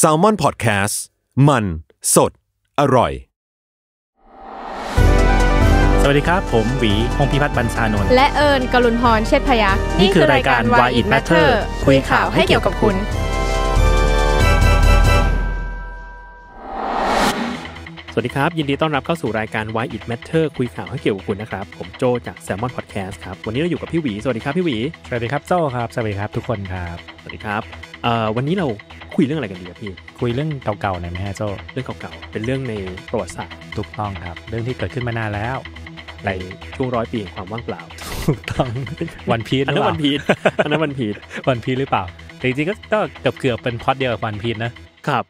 s a l ม o n PODCAST มัน สด อร่อย สวัสดีครับ ผมหวีพงพิพัฒน์บรรชานนท์และเอิญกลุนพรเชษพยักษ์นี่คือรายการ Why It Matter คุยข่าวให้เกี่ยวกับคุณ สวัสดีครับ ยินดีต้อนรับเข้าสู่รายการ Why It Matter คุยข่าวให้เกี่ยวกับคุณนะครับ ผมโจจาก s ซ l m o n Podcast ครับ วันนี้เราอยู่กับพี่หวีสวัสดีครับ พี่หวีสวัสดีครับโ้าครับ สวัสดีครับทุกคนครับสวัสดีครับวันนี้เราคุยเรื่องอะไรกันดีครับพี่คุยเรื่องเก่าๆหน่อยไหมฮะโจเรื่องเก่าๆเป็นเรื่องในประวัติศาสตร์ถูกต้องครับ เรื่องที่เกิดขึ้นมานานแล้วในช่วงร้อยปีความว่างเปล่าถูกต้องวันพีทอันนั้นวันพีชอันนั้นวันพีชวันพีชหรือเปล่า แต่จริงๆก็เกือบเกือบเป็นพอดเดียวกับวันพีชนะครับ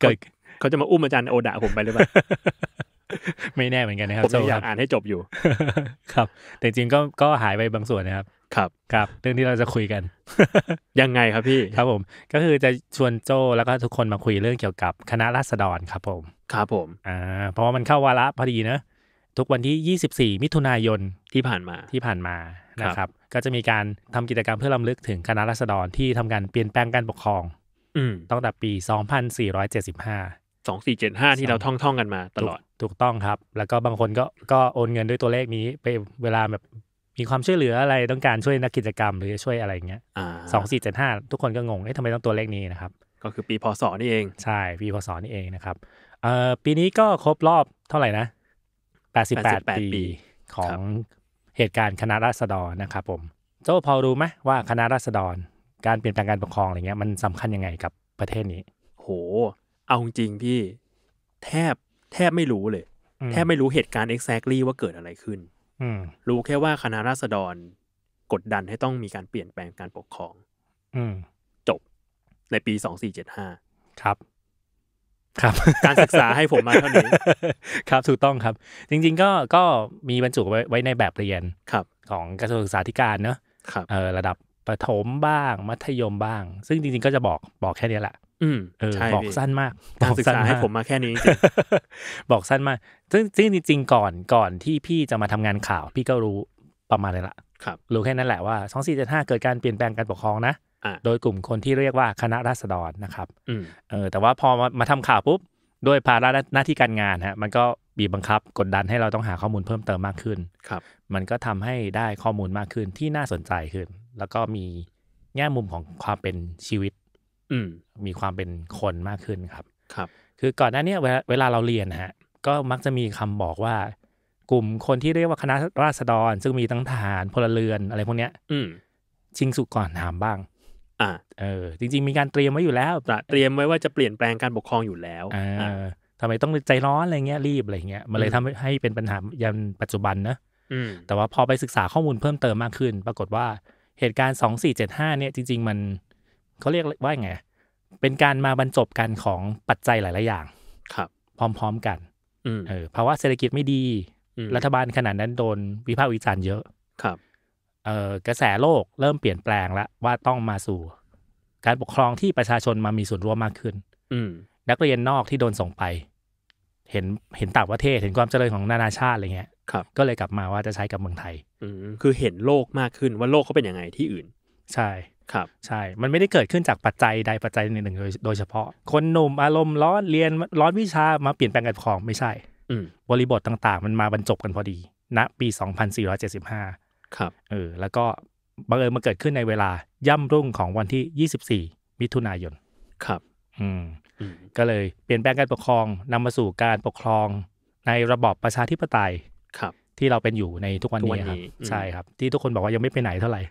เกิดเขาจะมาอุ้มอาจารย์โอดะผมไปหรือเปล่าไม่แน่เหมือนกันนะครับผมอยากอ่านให้จบอยู่ ครับ แต่จริงก็ก็หายไปบางส่วนนะครับครับครับเรื่องที่เราจะคุยกัน ยังไงครับพี่ครับผม ก็คือจะชวนโจแล้วก็ทุกคนมาคุยเรื่องเกี่ยวกับ คณะราษฎรครับผม ครับผมอ่าเพราะว่ามันเข้าวาระพอดีนะทุกวันที่ 24 มิถุนายนที่ผ่านมาที่ผ่านมานะครับก็จะมีการทำกิจกรรมเพื่อลำลึกถึงคณะราษฎรที่ทำการเปลี่ยนแปลงการปกครอง อืตั้งแต่ปี 2475 2475ที่เราท่องท่องกันมา ตลอดถูกต้องครับ แล้วก็บางคนก็ก็โอนเงินด้วยตัวเลขนี้ไปเวลาแบบมีความช่วยเหลืออะไรต้องการช่วยนักกิจกรรมหรือช่วยอะไรอย่างเงี้ยสองสี่เจ็ดห้าทุกคนก็งงเอ๊ะทำไมต้องตัวเลขนี้นะครับ ก็คือปีพศ นี่เองใช่ ปีพศนี่เองนะครับเอ่อปีนี้ก็ครบรอบเท่าไหร่นะแปดสิบแปดปีของเหตุการณ์คณะราษฎรนะครับผมเจ้าพอรู้ไหมว่าคณะราษฎรการเปลี่ยนแปลงการปกครองอะไรเงี้ยมันสำคัญยังไงกับประเทศนี้ โหเอาจริงพี่แทบแทบไม่รู้เลย แทบไม่รู้เหตุการณ์ exactly ว่าเกิดอะไรขึ้นรู้แค่ว่าคณะราษฎรกดดันให้ต้องมีการเปลี่ยนแปลงการปกครองอจบในปีสองสี่เจ็ดห้าครับ ครับ การศึกษาให้ผมมาเท่านี้ ครับถูกต้องครับ จริงๆก็ก็มีบรรจุไว้ไว้ในแบบเรียนครับ ของกระทรวงศึกษาธิการเนอะครับเออระดับประถมบ้าง มัธยมบ้างซึ่งจริงๆก็จะบอกบอกแค่นี้แหละอืมเออบอกสั้นมากบอกสั้นให้ผมมาแค่นี้จริงบอกสั้นมาก ซึ่งจริงจริงก่อนก่อนที่พี่จะมาทำงานข่าว พี่ก็รู้ประมาณนี้ละครับ รู้แค่นั้นแหละว่าสองสี่เจ็ดห้าเกิดการเปลี่ยนแปลงการปกครองนะ โดยกลุ่มคนที่เรียกว่าคณะราษฎรนะครับอเออ แต่ว่าพอมาทำข่าวปุ๊บด้วยภาระหน้าที่การงานฮะ มันก็บีบบังคับกดดันให้เราต้องหาข้อมูลเพิ่มเติมมากขึ้น ครับ มันก็ทำให้ได้ข้อมูลมากขึ้นที่น่าสนใจขึ้น แล้วก็มีแง่มุมของความเป็นชีวิตมีความเป็นคนมากขึ้นครับ ครับ คือก่อนหน้านี้เวลาเราเรียนฮะ ก็มักจะมีคำบอกว่า กลุ่มคนที่เรียกว่าคณะราษฎร ซึ่งมีทั้งทหารพลเรือนอะไรพวกเนี้ย อืชิงสุก่อนถามบ้าง อ่าเออ จริงๆ มีการเตรียมไว้อยู่แล้ว เตรียมไว้ว่าจะเปลี่ยนแปลงการปกครองอยู่แล้วอ่าทำไมต้องใจร้อนอะไรเงี้ย รีบอะไรเงี้ยมันเลยทำให้เป็นปัญหายันปัจจุบันนะแต่ว่าพอไปศึกษาข้อมูลเพิ่มเติมมากขึ้น ปรากฏว่าเหตุการณ์สสองี่เจ็ดห้าเนี่ย จริง ๆมันเขาเรียกว่าไง เป็นการมาบรรจบกันของปัจจัยหลายๆอย่าง ครับ พร้อมๆกันเออภาวะเศรษฐกิจไม่ดี รัฐบาลขนาดนั้นโดน วิพากษ์วิจารณ์เยอะ ครับ เออกระแสโลกเริ่มเปลี่ยนแปลงแล้วว่าต้องมาสู่ การปกครองที่ประชาชนมามีส่วนร่วมมากขึ้น อืนักเรียนนอกที่โดนส่งไป เห็น เห็นต่างประเทศ เห็นความเจริญของนานาชาติอะไรเงี้ย ครับ ก็เลยกลับมาว่าจะใช้กับเมืองไทย อืคือเห็นโลกมากขึ้นว่าโลกเขาเป็นยังไงที่อื่น ใช่ครับใช่ มันไม่ได้เกิดขึ้นจากปัจจัย ใดปัจจัยหนึ่งโดยเฉพาะ คนหนุ่มอารมณ์ ร้อน เรียนร้อนวิชามาเปลี่ยนแปลงกัคของไม่ใช่บริบทต่างๆ มันมาบรรจบกันพอดีณนะปี 2475 ครับเออแล้วก็บังเอิญมาเกิดขึ้นในเวลาย่ำรุ่งของวันที่ 24 มิถุนายน ครับอืมก็เลยเปลี่ยนแปลงการปกครองนำมาสู่การปกครองในระบอบประชาธิปไตยครับ ที่เราเป็นอยู่ในทุกวันนี้ครับใช่ครับ ที่ทุกคนบอกว่ายังไม่ไปไหนเท่าไหร่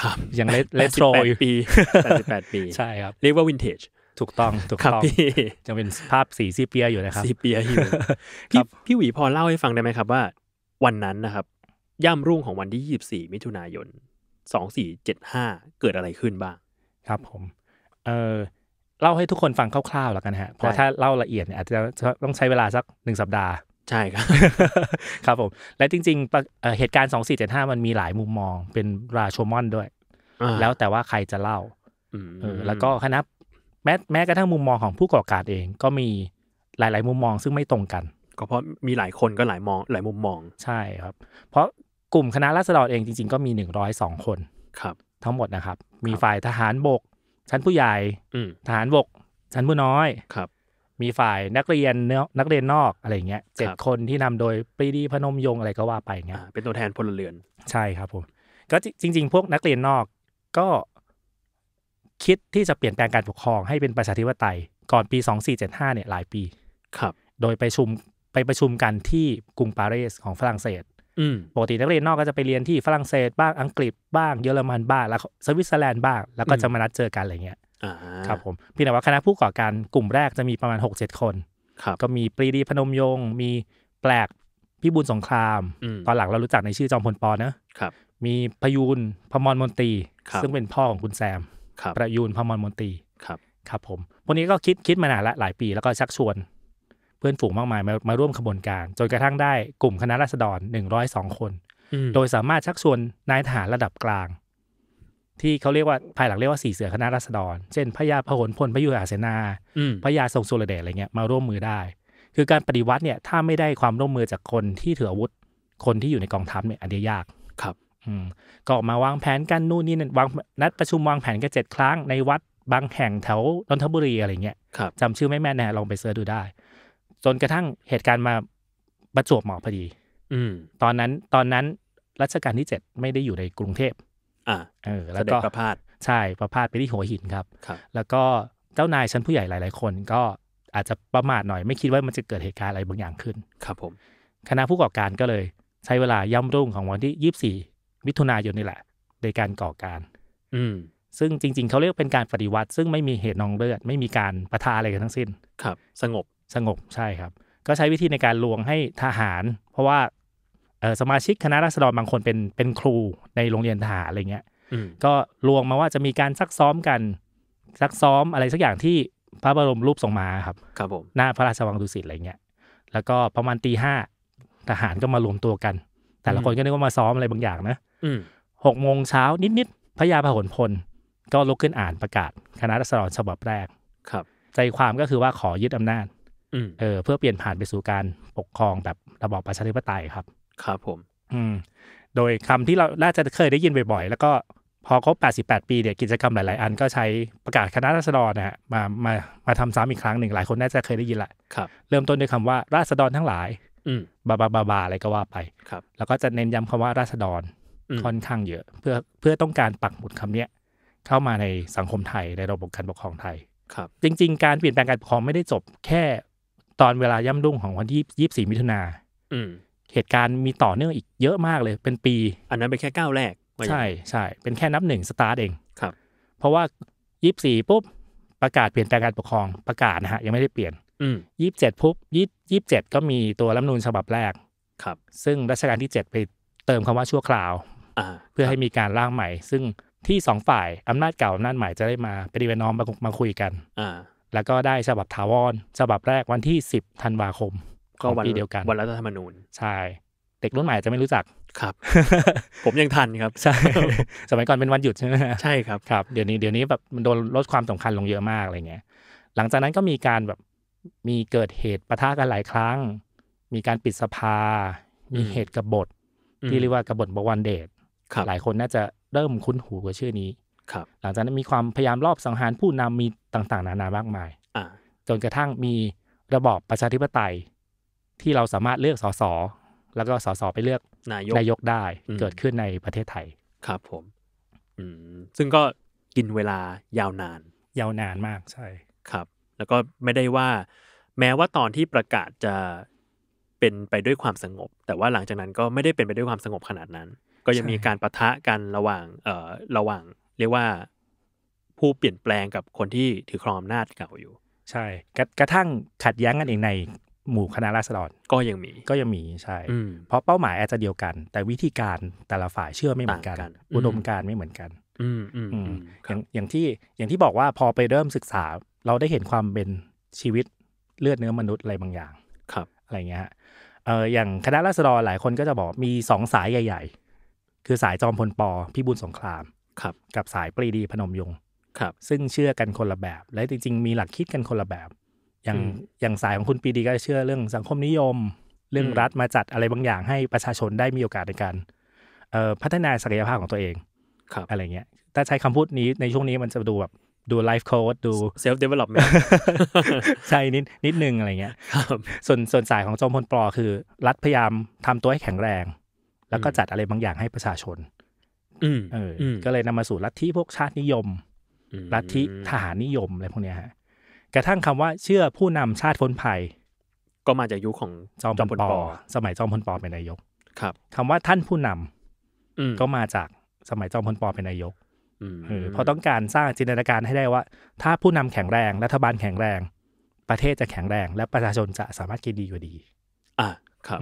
ครับยังเลตโตรอยู่ปีแปดสิบแปดปีใช่ครับเรียกว่าวินเทจ ถูกต้องถูกต้องพี่จะเป็นภาพสีซีเปียอยู่นะครับซีเปียอยู่พี่พี่หวีพอเล่าให้ฟังได้ไหมครับว่าวันนั้นนะครับ ย่ำรุ่งของวันที่ยี่สิบสี่มิถุนายนสองสี่เจ็ดห้าเกิดอะไรขึ้นบ้าง ครับผม เออเล่าให้ทุกคนฟังคร่าวๆแล้วกันฮะเพราะถ้าเล่าละเอียดเนี่ยอาจจะต้องใช้เวลาสักหนึ่งสัปดาห์ใช่ครับครับผม และจริง ๆ เหตุการณ์สสองี่เจ็ดห้ามันมีหลายมุมมองเป็นราชมอนด้วย แล้วแต่ว่าใครจะเล่าแล้วก็คณะแม้แม้กระทั่งมุมมองของผู้ก่อการเองก็มีหลายๆมุมมองซึ่งไม่ตรงกัน ก็เพราะมีหลายคนก็หลายมอง หลายมุมมอง ใช่ครับ เพราะกลุ่มคณะรัษฎรเองจริงๆก็มีหนึ่งร้อยสองคนครับ ทั้งหมดนะครับ มีฝ่ายทหารบก ชั้นผู้ใหญ่ทหารบกชั้นผู้น้อยครับมีฝ่ายนักเรียนเนนักเรียนนอกอะไรเงี้ยเจ็ดคนที่นำโดยปรีดีพนมยงอะไรก็ว่าไปเงี้ยเป็นตัวแทนพลเรือนใช่ครับผม ก็จริง ๆ พวกนักเรียนนอกก็คิดที่จะเปลี่ยนแปลงการปกครอง ให้เป็นประชาธิปไตย ก่อนปี 2475เนี่ย หลายปีครับ โดยไปชุมไปประชุมกันที่กรุงปารีสของฝรั่งเศสปกตินักเรียนนอกก็จะไปเรียนที่ฝรั่งเศสบ้างอังกฤษบ้างเยอรมันบ้างแล้วสวิตเซอร์แลนด์บ้างแล้วก็จะมานัดเจอกันอะไรเงี้ยครับผมพี่งแต่ว่าคณะผู้ก่อการ กลุ่มแรกจะมีประมาณ6ดคน ก็มีปรีดีพนมยง มีแปลกพี่บุญสงคราม ตอนหลังเรารู้จักในชื่อจอมพลปอนะครับมีพยูนพมรมนตรี ซึ่งเป็นพ่อของคุณแซมประยูนพมรมนตรีครับครับผมวันนี้ก็คิดคิดมานานละหลายปีแล้วก็ชักชวน เพื่อนฝูงมากมายมามาร่วมขบวนการจนกระทั่งได้กลุ่มคณะราษฎรหนึ่งร้อยสองคน โดยสามารถชักชวนนายทหารระดับกลางที่เขาเรียกว่าภายหลังเรียกว่าสี่เสือคณะรัษฎร เช่นพระยาพหลพลพระยุหาเสนาพระยาทรงสุรเดชอะไรเงี้ยมาร่วมมือได้ คือการปฏิวัติเนี่ยถ้าไม่ได้ความร่วมมือจากคนที่ถืออาวุธ คนที่อยู่ในกองทัพ เนี่ยอันเดียยากครับอืมก็ออกมาวางแผนกันนู่นนี่นั่นวางนัดประชุมวางแผนกันเจ็ดครั้งในวัด บางแห่งแถวนนทบุรีอะไรเงี้ยจำชื่อไม่แม่นแน่ลองไปเสิร์ชดูได้ จนกระทั่งเหตุการณ์มาประจวบเหมาะพอดี อืตอนนั้นตอนนั้นรัชกาลที่เจ็ดไม่ได้อยู่ในกรุงเทพอ่าเออแล้วก็ประพาสใช่ ประพาสไปที่หัวหินครับครับ แล้วก็เจ้านายชั้นผู้ใหญ่หลาย ๆคน ก็อาจจะประมาทหน่อยไม่คิดว่ามันจะเกิดเหตุการณ์อะไรบางอย่างขึ้นครับผม คณะผู้ก่อการก็เลย ใช้เวลาย่ำรุ่งของวันที่ยี่สี่มิถุนายนนี่แหละ ในการก่อการอืมซึ่งจริงๆเขาเรียกเป็นการปฏิวัติ ซึ่งไม่มีเหตุนองเลือดไม่มีการประทะอะไรกันทั้งสิ้นครับ สงบสงบใช่ครับ ก็ใช้วิธีในการลวงให้ทหาร เพราะว่าสมาชิกคณะราษฎรบางคนเป็นเป็นครูในโรงเรียนทหารอะไรเงี้ยก็ลวงมาว่าจะมีการซักซ้อมกัน ซักซ้อมอะไรสักอย่างที่พระบรมรูปทรงมาครับ ครับผม หน้าพระราชวังดุสิตอะไรเงี้ย แล้วก็ประมาณตีห้าทหารก็มารวมตัวกัน แต่ละคนก็นึกว่ามาซ้อมอะไรบางอย่าง นะหกโมงเช้านิดนิดพระยาพหลพล ก็ลุกขึ้นอ่านประกาศ คณะรัษฎรฉบับแรก ครับ ใจความก็คือว่าขอยึดอำนาจเออเพื่อเปลี่ยนผ่านไปสู่การปกครองแบบระบอบประชาธิปไตยครับครับผมอืมโดยคำที่เราน่าจะเคยได้ยินบ่อยๆ แล้วก็พอครบ88ปีเนี่ยกิจกรรมหลายๆ อันก็ใช้ประกาศคณะราษฎรนะฮะมามามาทำซ้ำอีกครั้งหนึ่งหลายคนน่าจะเคยได้ยินแหละครับเริ่มต้นด้วยคำว่าราษฎรทั้งหลายบาบาบาบาอะไรก็ว่าไปครับ แล้วก็จะเน้นย้ำคำว่าราษฎรค่อนข้างเยอะ เพื่อเพื่อต้องการปักหมุดคำเนี้ยเข้ามาในสังคมไทยในระบบการปกครองไทยครับ จริงๆ การเปลี่ยนแปลงการปกครองไม่ได้จบแค่ตอนเวลาย่ำรุ่งของวันที่24มิถุนาเหตุการณ์มีต่อเนื่องอีกเยอะมากเลยเป็นปี อันนั้นเป็นแค่ก้าวแรกใช่ใช่ เป็นแค่นับหนึ่งสตาร์ทเองครับ เพราะว่ายี่สี่ปุ๊บ ประกาศเปลี่ยนแปลงการปกครองประกาศนะฮะ ยังไม่ได้เปลี่ยนยี่สิบเจ็ดปุ๊บยี่ยี่สิบเจ็ดก็มีตัวรัฐมนูนฉบับแรกครับ ซึ่งรัชกาลที่เจ็ดไปเติมคำว่าชั่วคราวเพื่อให้มีการร่างใหม่ ซึ่งที่สองฝ่ายอำนาจเก่าอำนาจใหม่จะได้มาเป็นดีเวนอมมาคุยกันแล้วก็ได้ฉบับทาวอนฉบับแรกวันที่สิบธันวาคมก็วันเดียวกันวันรัฐธรรมนูญใช่ เด็กรุ่นใหม่จะไม่รู้จักครับ ผมยังทันครับ ใช่สมัยก่อนเป็นวันหยุดใช่ไหมใช่ครับครับ เดี๋ยวนี้เดี๋ยวนี้แบบมันโดนลดความสำคัญลงเยอะมากอะไรเงี้ย หลังจากนั้นก็มีการแบบมีเกิดเหตุประทะกันหลายครั้ง มีการปิดสภา มีเหตุกบฏที่เรียกว่ากบฏบวันเดชหลายคนน่าจะเริ่มคุ้นหูกับชื่อนี้ครับ หลังจากนั้นมีความพยายามรอบสังหารผู้นำมีต่างๆ นานามากมายจนกระทั่งมีระบอบประชาธิปไตยที่เราสามารถเลือกสสแล้วก็สสไปเลือกนายกนายกได้ เกิดขึ้นในประเทศไทยครับผมซึ่งก็กินเวลายาวนานยาวนานมากใช่ครับ แล้วก็ไม่ได้ว่า แม้ว่าตอนที่ประกาศจะเป็นไปด้วยความสงบ แต่ว่าหลังจากนั้นก็ไม่ได้เป็นไปด้วยความสงบขนาดนั้น ก็ยังมีการประทะกันระหว่างเอ่อระหว่าง เรียกว่าผู้เปลี่ยนแปลงกับคนที่ถือครองอำนาจเก่าอยู่ ใช่ กระทั่งขัดแย้งกันเองในหมู่คณะราษฎรก็ยังมีก็ยังมีใช่เพราะเป้าหมายอาจจะเดียวกัน แต่วิธีการแต่ละฝ่ายเชื่อไม่เหมือนกันอุดมการไม่เหมือนกันอย่างอย่างที่อย่างที่บอกว่าพอไปเริ่มศึกษาเราได้เห็นความเป็นชีวิตเลือดเนื้อมนุษย์อะไรบางอย่างครับอะไรเงี้ยเอออย่างคณะราษฎรหลายคนก็จะบอกมีสองสายใหญ่ ๆ คือสายจอมพลปอพ่บุญสงครามครับ กับสายปรีดีพนมยงค์ครับ ซึ่งเชื่อกันคนละแบบและจริง ๆมีหลักคิดกันคนละแบบอย่างอย่างสายของคุณปีดีก็เชื่อเรื่องสังคมนิยมเรื่องรัฐมาจัดอะไรบางอย่างให้ประชาชนได้มีโอกาสในการพัฒนาศักยภาพของตัวเองครับอะไรเงี้ยถ้าใช้คำพูดนี้ในช่วงนี้มันจะดูแบบดูไลฟ์โค้ดดูเซลฟ์เดเวล็อปเมนต์ใช่ นิดนิดนึงอะไรเงี้ยส่วนส่วนสายของจอมพลปลอคือ รัฐพยายามทำตัวให้แข็งแรง แล้วก็จัดอะไรบางอย่างให้ประชาชนเออก็เลยนำมาสู่รัฐที่พวกชาตินิยมรัฐที่ทหารนิยมอะไรพวกเนี้ยฮะกระทั่งคำว่า เชื่อผู้นำชาติพ้นภัย ก็มาจากยุคของจอมพลปอสมัยจอมพลปอเป็นนายกครับ คำว่าท่านผู้นำก็มาจากสมัยจอมพลปอเป็นนายกเพราะต้องการสร้างจินตนาการให้ได้ว่า ถ้าผู้นำแข็งแรงรัฐบาลแข็งแรง ประเทศจะแข็งแรง และประชาชนจะสามารถกินดีกว่าดี อ่ะ ครับ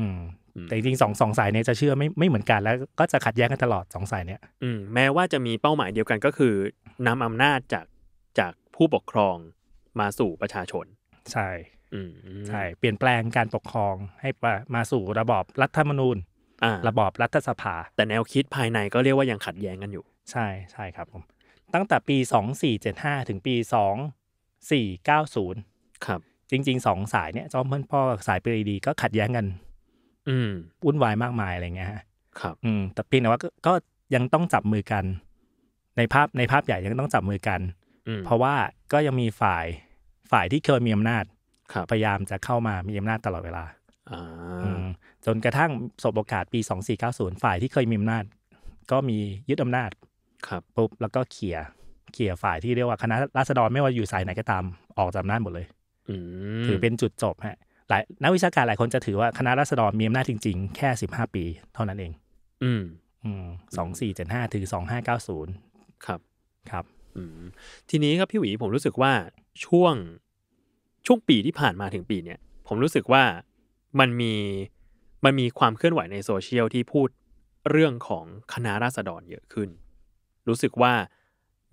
แต่จริงสองสองสายเนี้ยจะเชื่อไม่ไม่เหมือนกัน แล้วก็จะขัดแย้งกันตลอดสองสายเนี้ยอืแม้ว่าจะมีเป้าหมายเดียวกันก็คือ นำอำนาจจากจากผู้ปกครองมาสู่ประชาชน ใช่ใช่ เปลี่ยนแปลงการปกครอง ให้มาสู่ระบอบรัฐธรรมนูญระบอบรัฐสภาแต่แนวคิดภายในก็เรียกว่ายังขัดแย้งกันอยู่ ใช่ใช่ครับผมตั้งแต่ปี 2475 ถึงปี 2490ครับ จริงๆสองสายเนี่ย จอมพลพ่อกับสายปรีดีก็ขัดแย้งกัน อืมวุ่นวายมากมายอะไรเงี้ยครับ อืม แต่เพียงแต่ว่าก็ยังต้องจับมือกัน ในภาพในภาพใหญ่ยังต้องจับมือกันเพราะว่าก็ยังมีฝ่ายฝ่ายที่เคยมีอำนาจพยายามจะเข้ามามีอำนาจตลอดเวลาจนกระทั่งสบโอกาสปี 2490 ฝ่ายที่เคยมีอำนาจ ก็มียึดอำนาจ ครับปุ๊บ แล้วก็เขี่ยเขี่ยฝ่ายที่เรียกว่าคณะราษฎรไม่ว่าอยู่สายไหนก็ตามออกจากอำนาจหมดเลยถือเป็นจุดจบฮะหลายนักวิชาการหลายคนจะถือว่าคณะราษฎรมีอำนาจจริง ๆ แค่15 ปีเท่านั้นเอง อืมอืมสองสี่เจ็ดห้าถึงสองห้าเก้าศูนย์ครับครับทีนี้ครับ พี่หวีผมรู้สึกว่าช่วงช่วงปีที่ผ่านมาถึงปีเนี้ยผมรู้สึกว่ามันมีมันมีความเคลื่อนไหวในโซเชียลที่พูดเรื่องของคณะราษฎรเยอะขึ้น รู้สึกว่า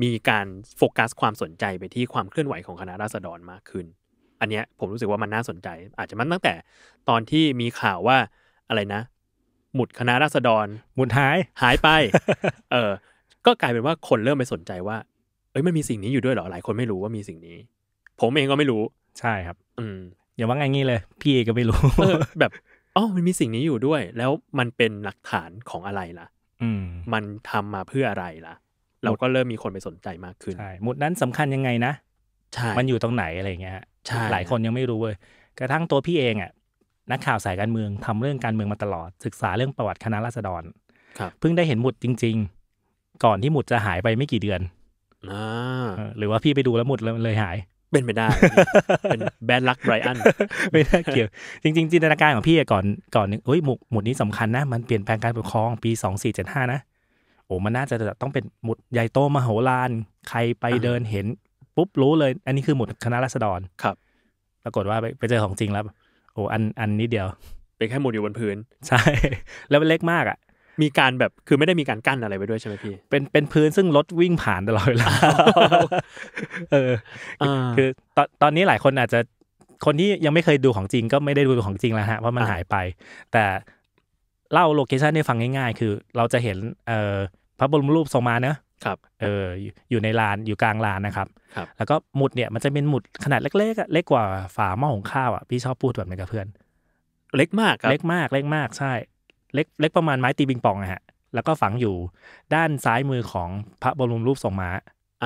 มีการโฟกัสความสนใจไปที่ความเคลื่อนไหวของคณะราษฎรมากขึ้น อันเนี้ยผมรู้สึกว่ามันน่าสนใจ อาจจะมันตั้งแต่ตอนที่มีข่าวว่าอะไรนะ หมุดคณะราษฎรหมุดหายหายไป เออ ก็กลายเป็นว่าคนเริ่มไปสนใจว่าอ้ยมันมีสิ่งนี้อยู่ด้วยเหรอหลายคนไม่รู้ว่ามีสิ่งนี้ ผมเองก็ไม่รู้ ใช่ครับ อืมอย่าว่าไงงี้เลย พี่เอก็ไม่รู้แบบอ๋อมันมีสิ่งนี้อยู่ด้วย แล้วมันเป็นหลักฐานของอะไรล่ะ อืม มันทำมาเพื่ออะไรล่ะเราก็เริ่มมีคนไปสนใจมากขึ้นใช่มุดนั้นสำคัญยังไงนะใช่มันอยู่ตรงไหนอะไรเงี้ยใช่หลายคนยังไม่รู้เลยกระทั่งตัวพี่เองอ่ะ นักข่าวสายการเมืองทำเรื่องการเมืองมาตลอด ศึกษาเรื่องประวัติคณะราษฎรเพิ่งได้เห็นหมุดจริง ๆ ก่อนที่หมุดจะหายไปไม่กี่เดือนหรือว่าพี่ไปดูแล้วหมดเลยหาย เป็นไปได้ เป็นแบนลักไรอันไม่ได้เกี่ยว จริงๆจินตนาการของพี่ก่อนก่อนนึงเฮ้ยหมุดหมุดนี้สำคัญนะ มันเปลี่ยนแปลงการปกครองปีสองสี่เจ็ดห้านะโอ้มันน่าจะต้องเป็นหมุดใหญ่โตมโหฬารใครไปเดินเห็น ปุ๊บรู้เลยอันนี้คือหมุดคณะรัษฎรครับปรากฏว่าไปเจอของจริงแล้ว โอ้อันอันนี้เดียวเป็นแค่หมุดอยู่บนพื้นใช่ แล้วมันเล็กมากอ่ะมีการแบบคือไม่ได้มีการกั้นอะไรไปด้วยใช่ไหมพี่เป็นเป็นพื้นซึ่งรถวิ่งผ่านตลอดเวลาเออ คือตอนตอนนี้หลายคนอาจจะคนที่ยังไม่เคยดูของจริง ก็ไม่ได้ดูของจริงแล้วฮะเพราะมันหายไปแต่เล่าโลเคชันให้ฟังง่ายๆ คือเราจะเห็นเออพระบรมรูปทรงมาเนอะครับ เอออยู่ในลานอยู่กลางลานนะครับครับ แล้วก็หมุดเนี่ย มันจะเป็นหมุดขนาดเล็กๆเล็กกว่าฝาหม้อหุงข้าวอ่ะพี่ชอบพูดแบบนี้กับเพื่อน เล็กมากครับเล็กมากเล็กมากใช่เล็กเล็กประมาณไม้ตีบิงปองอะฮะ แล้วก็ฝังอยู่ ด้านซ้ายมือของพระบรมรูปทรงม้า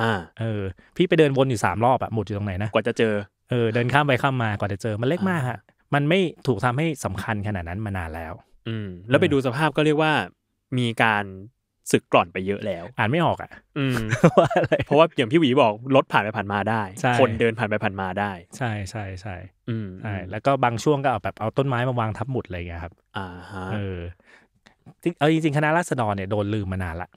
อ่า เออ พี่ไปเดินวนอยู่สามรอบอะหมุดอยู่ตรงไหนนะ กว่าจะเจอ เออ เดินข้ามไปข้ามมา กว่าจะเจอ มันเล็กมากฮะ มันไม่ถูกทำให้สำคัญขนาดนั้นมานานแล้ว อืม แล้วไปดูสภาพก็เรียกว่ามีการสึกกร่อนไปเยอะแล้ว อ่านไม่ออกอ่ะ อืมว่าอะไรเพราะว่าอย่างพี่หวีบอก รถผ่านไปผ่านมาได้ คนเดินผ่านไปผ่านมาได้ ใช่ใช่ใช่อืมใช่แล้วก็บางช่วงก็เอาแบบเอาต้นไม้มาวางทับหมุดอะไรอย่างเงี้ยครับ อ่าฮะเออจริงเอาจริงๆ คณะราษฎรเนี่ยโดนลืมมานานละ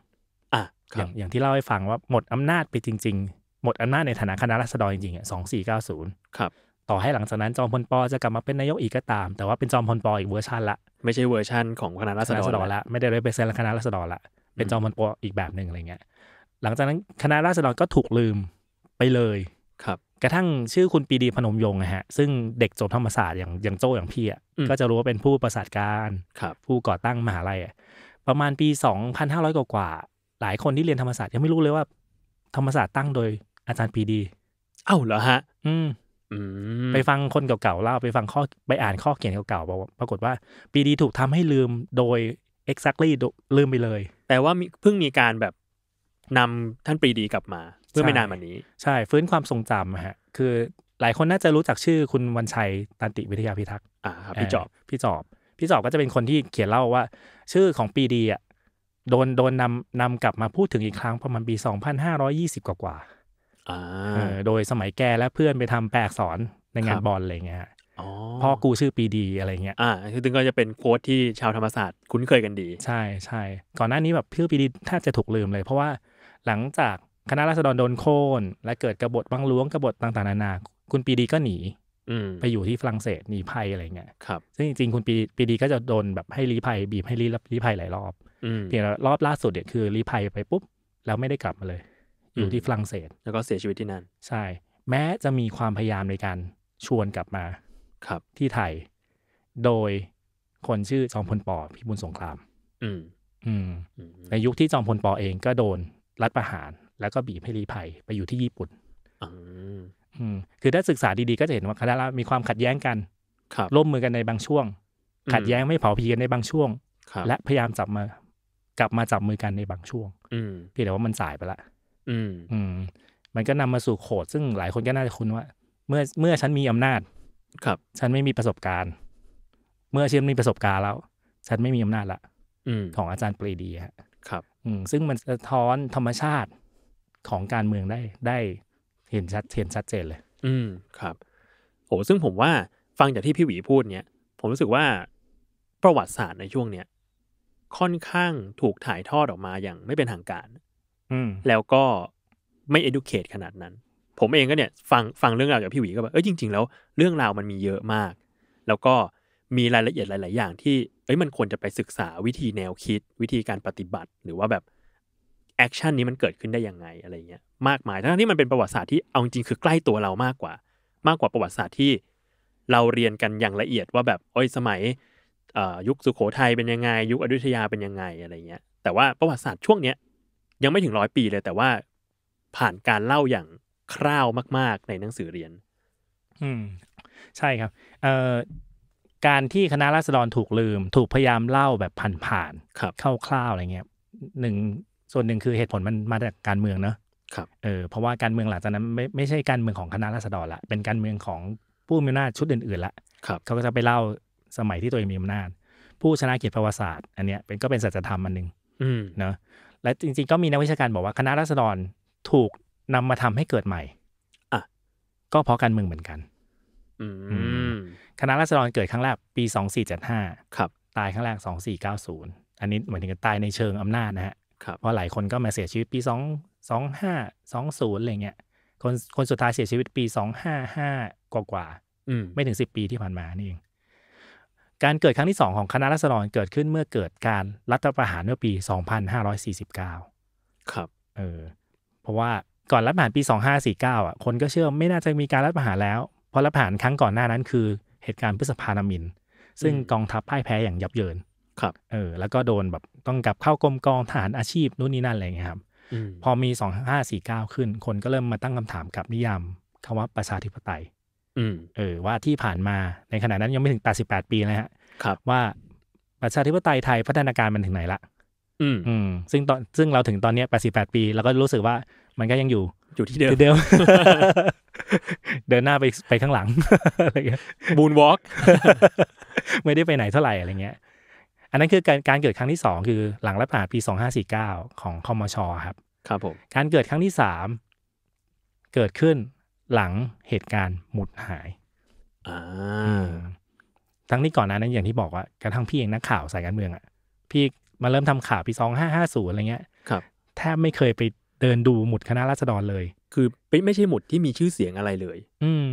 อ่ะคอรัย่าบงอย่างที่เล่าให้ฟังว่าหมดอำนาจไปจริง ๆ หมดอำนาจในฐานะคณะราษฎรจริงๆอ่ะสองสี่เก้าศูนย์ครับต่อให้หลังจากนั้นจอมพลปอจะกลับมาเป็นนายกอีกก็ตามแต่ว่าเป็นจอมพลปออีกเวอร์ชันละไม่ใช่เวอร์ชันของคณะรัษฎรละไม่ได้เลยเซ็นคณะรัษฎรละเป็นจอมพลปอีกแบบหนึ่งอะไรเงี้ย หลังจากนั้นคณะราษฎรก็ถูกลืมไปเลย ครับ กระทั่งชื่อคุณปีดีพนมยงค์นะฮะ ซึ่งเด็กจบธรรมศาสตร์อย่างอย่างโจอย่างพี่อ่ะ ก็จะรู้ว่าเป็นผู้ประสาทการ ครับ ผู้ก่อตั้งมหาลัยประมาณปี 2,500กว่ากว่าหลายคนที่เรียนธรรมศาสตร์ ยังไม่รู้เลยว่า ธรรมศาสตร์ตั้งโดยอาจารย์ปีดี เอ้าเหรอฮะ อืมไปฟังคนเก่าๆเล่า ไปฟังข้อ ไปอ่านข้อเขียนเก่าๆ ปรากฏว่าปีดีถูกทำให้ลืมโดย exactly ลืมไปเลยแต่ว่าเพิ่งมีการแบบนำท่านปรีดีกลับมาเพื่อไม่นานมานี้ ใช่ ฟื้นความทรงจำฮะ คือหลายคนน่าจะรู้จักชื่อคุณวันชัยตันติวิทยาพิทักษ์อ่าครับพี่จอบพี่จอบ พี่จอบก็จะเป็นคนที่เขียนเล่าว่า ชื่อของปีดีอ่ะโดนโดนนำนำกลับมาพูดถึงอีกครั้งประมาณปี 2520 กว่ากว่า โดยสมัยแกและเพื่อนไปทำแปลอสอนในงานบอลอะไรเงี้ยพ่อกูชื่อปีดีอะไรเงี้ย อ่าคือถึงก็จะเป็นโค้ดที่ชาวธรรมศาสตร์คุ้นเคยกันดี ใช่ใช่ ก่อนหน้านี้แบบชื่อปีดีแทบจะถูกลืมเลย เพราะว่าหลังจากคณะราษฎรโดนโค่นและเกิดกบฏบังล้วงกบฏต่างๆนานาคุณปีดีก็หนีไปอยู่ที่ฝรั่งเศสหนีภัยอะไรเงี้ย ครับ ซึ่งจริงๆคุณปีปีดีก็จะโดนแบบให้รีภัยบีบให้รีรีภัยหลายรอบเพียงรอบล่าสุดเนี่ยคือรีภัยไปปุ๊บแล้วไม่ได้กลับมาเลย อยู่ที่ฝรั่งเศสแล้วก็เสียชีวิตที่นั่นใช่ แม้จะมีความพยายามในการชวนกลับมาที่ไทยโดยคนชื่อจอมพลปอพิบูลสงคราม อืม อืมในยุคที่จอมพลปอเองก็โดนรัฐประหาร แล้วก็บีบให้รีภัยไปอยู่ที่ญี่ปุ่นอืมคือถ้าศึกษาดีๆก็จะเห็นว่าคณะราฐมีความขัดแย้งกันครับร่วมมือกันในบางช่วง ขัดแย้งไม่เผาพีกันในบางช่วง และพยายามจับมากลับมาจับมือกันในบางช่วง อืเพียงแต่ว่ามันสายไปละอืมมันก็นำมาสู่โขดซึ่งหลายคนก็น่าจะคุ้นว่า เมื่อเมื่อฉันมีอำนาจครับฉันไม่มีประสบการณ์ เมื่อเชื่อมีประสบการณ์แล้ว ฉันไม่มีอำนาจละของอาจารย์ปรีดีครับ อืซึ่งมันสะท้อนธรรมชาติของการเมืองได้ได้เห็นชัดเห็นชัดเจนเลย อืมครับ โอ้ซึ่งผมว่าฟังจากที่พี่หวีพูดเนี่ย ผมรู้สึกว่าประวัติศาสตร์ในช่วงเนี้ยค่อนข้างถูกถ่ายทอดออกมาอย่างไม่เป็นทางการ อืแล้วก็ไม่เอดูเคทขนาดนั้นผมเองก็เนี่ย ฟังฟังเรื่องราวจากพี่หวีก็แบบเออจริงๆ แล้วเรื่องราวมันมีเยอะมาก แล้วก็มีรายละเอียดหลายๆอย่างที่เอ้ยมันควรจะไปศึกษาวิธีแนวคิดวิธีการปฏิบัติหรือว่าแบบแอคชั่นนี้มันเกิดขึ้นได้ยังไงอะไรเงี้ยมากมาย ทั้งที่มันเป็นประวัติศาสตร์ที่เอาจริงคือใกล้ตัวเรามากกว่า มากกว่าประวัติศาสตร์ที่เราเรียนกันอย่างละเอียดว่าแบบเอ้ยสมัยยุคสุโขทัยเป็นยังไง ยุคอดุทยาเป็นยังไงอะไรเงี้ยแต่ว่าประวัติศาสตร์ช่วงเนี้ยยังไม่ถึงร้อยปีเลยแต่ว่าผ่านการเล่าอย่างคร่าวมากๆ ในหนังสือเรียน อืม ใช่ครับเอ่อการที่คณะราษฎรถูกลืม ถูกพยายามเล่าแบบผ่านๆครับคร่าวๆอะไรเงี้ยหนึ่งส่วนหนึ่งคือเหตุผลมันมาจากการเมืองเนอะครับเออเพราะว่าการเมืองหลังจากนั้น ไม่ไม่ใช่การเมืองของคณะราษฎรละเป็นการเมืองของผู้มีอำนาจชุดอื่นๆละครับเขาก็จะไปเล่าสมัยที่ตัวเองมีอำนาจผู้ชนะเกียรติประวัติศาสตร์อันเนี้ยเป็นก็เป็นสัจธรรมอันหนึ่งเนอะและจริงๆก็มีนักวิชาการบอกว่าคณะราษฎรถูกนำมาทำให้เกิดใหม่ อ่ะ ก็เพราะการเมืองเหมือนกันอคณะราษฎรเกิดครั้งแรกปีสองสี่เจ็ดห้าครับ ตายครั้งแรกสองสี่เก้าศูนย์อันนี้เหมือนถึงตายในเชิงอำนาจนะฮะ เพราะหลายคนก็มาเสียชีวิตปีสองสองห้าสองศูนย์อะไรเงี้ย คนคนสุดท้ายเสียชีวิตปีสองห้าห้ากว่ากว่าไม่ถึงสิบปีที่ผ่านมา นี่เอง การเกิดครั้งที่สองของคณะรัษฎรเกิดขึ้นเมื่อเกิดการรัฐประหารเมื่อปี2549ครับ เออ เพราะว่าก่อนรัฐประหารปี 2549 อ่ะ คนก็เชื่อไม่น่าจะมีการรัฐประหารแล้ว เพราะรัฐประหารครั้งก่อนหน้านั้นคือเหตุการณ์พฤษภานามิน ซึ่งกองทัพพ่ายแพ้อย่างยับเยิน ครับ เออแล้วก็โดนแบบต้องกลับเข้ากรมกองฐานอาชีพนู่นนี่นั่นอะไรอย่างเงี้ยครับพอมี 2549 ขึ้นคนก็เริ่มมาตั้งคำถามกับนิยาม คำว่าประชาธิปไตยเออว่าที่ผ่านมาในขณะนั้นยังไม่ถึง 88 ปีนะฮะครับ ว่าประชาธิปไตยไทยพัฒนาการมันถึงไหนละอืมซึ่งตอนซึ่งเราถึงตอนนี้88 ปี แล้วก็รู้สึกว่ามันก็ยังอยู่อยู่ที่เดิมเดิมเดินหน้าไปไปข้างหลังอะไรเงี้ยบูนวอล์กไม่ได้ไปไหนเท่าไหร่อะไรเงี้ย อันนั้นคือการการเกิดครั้งที่สองคือหลังรัฐประหารปีเก้าของคอมช ครับ ครับผมการเกิดครั้งที่สามเกิดขึ้นหลังเหตุการณ์หมุดหายอ่าทั้งนี้ก่อนหน้านั้นอย่างที่บอกว่ากระทั่งพี่เองนักข่าวสายการเมืองอ่ะพี่มาเริ่มทำข่าวปีสองห้าห้าศูนย์อะไรเงี้ย ครับแทบไม่เคยไปเดินดูหมุดคณะราษฎรเลย คือไม่ใช่หมุดที่มีชื่อเสียงอะไรเลย อืม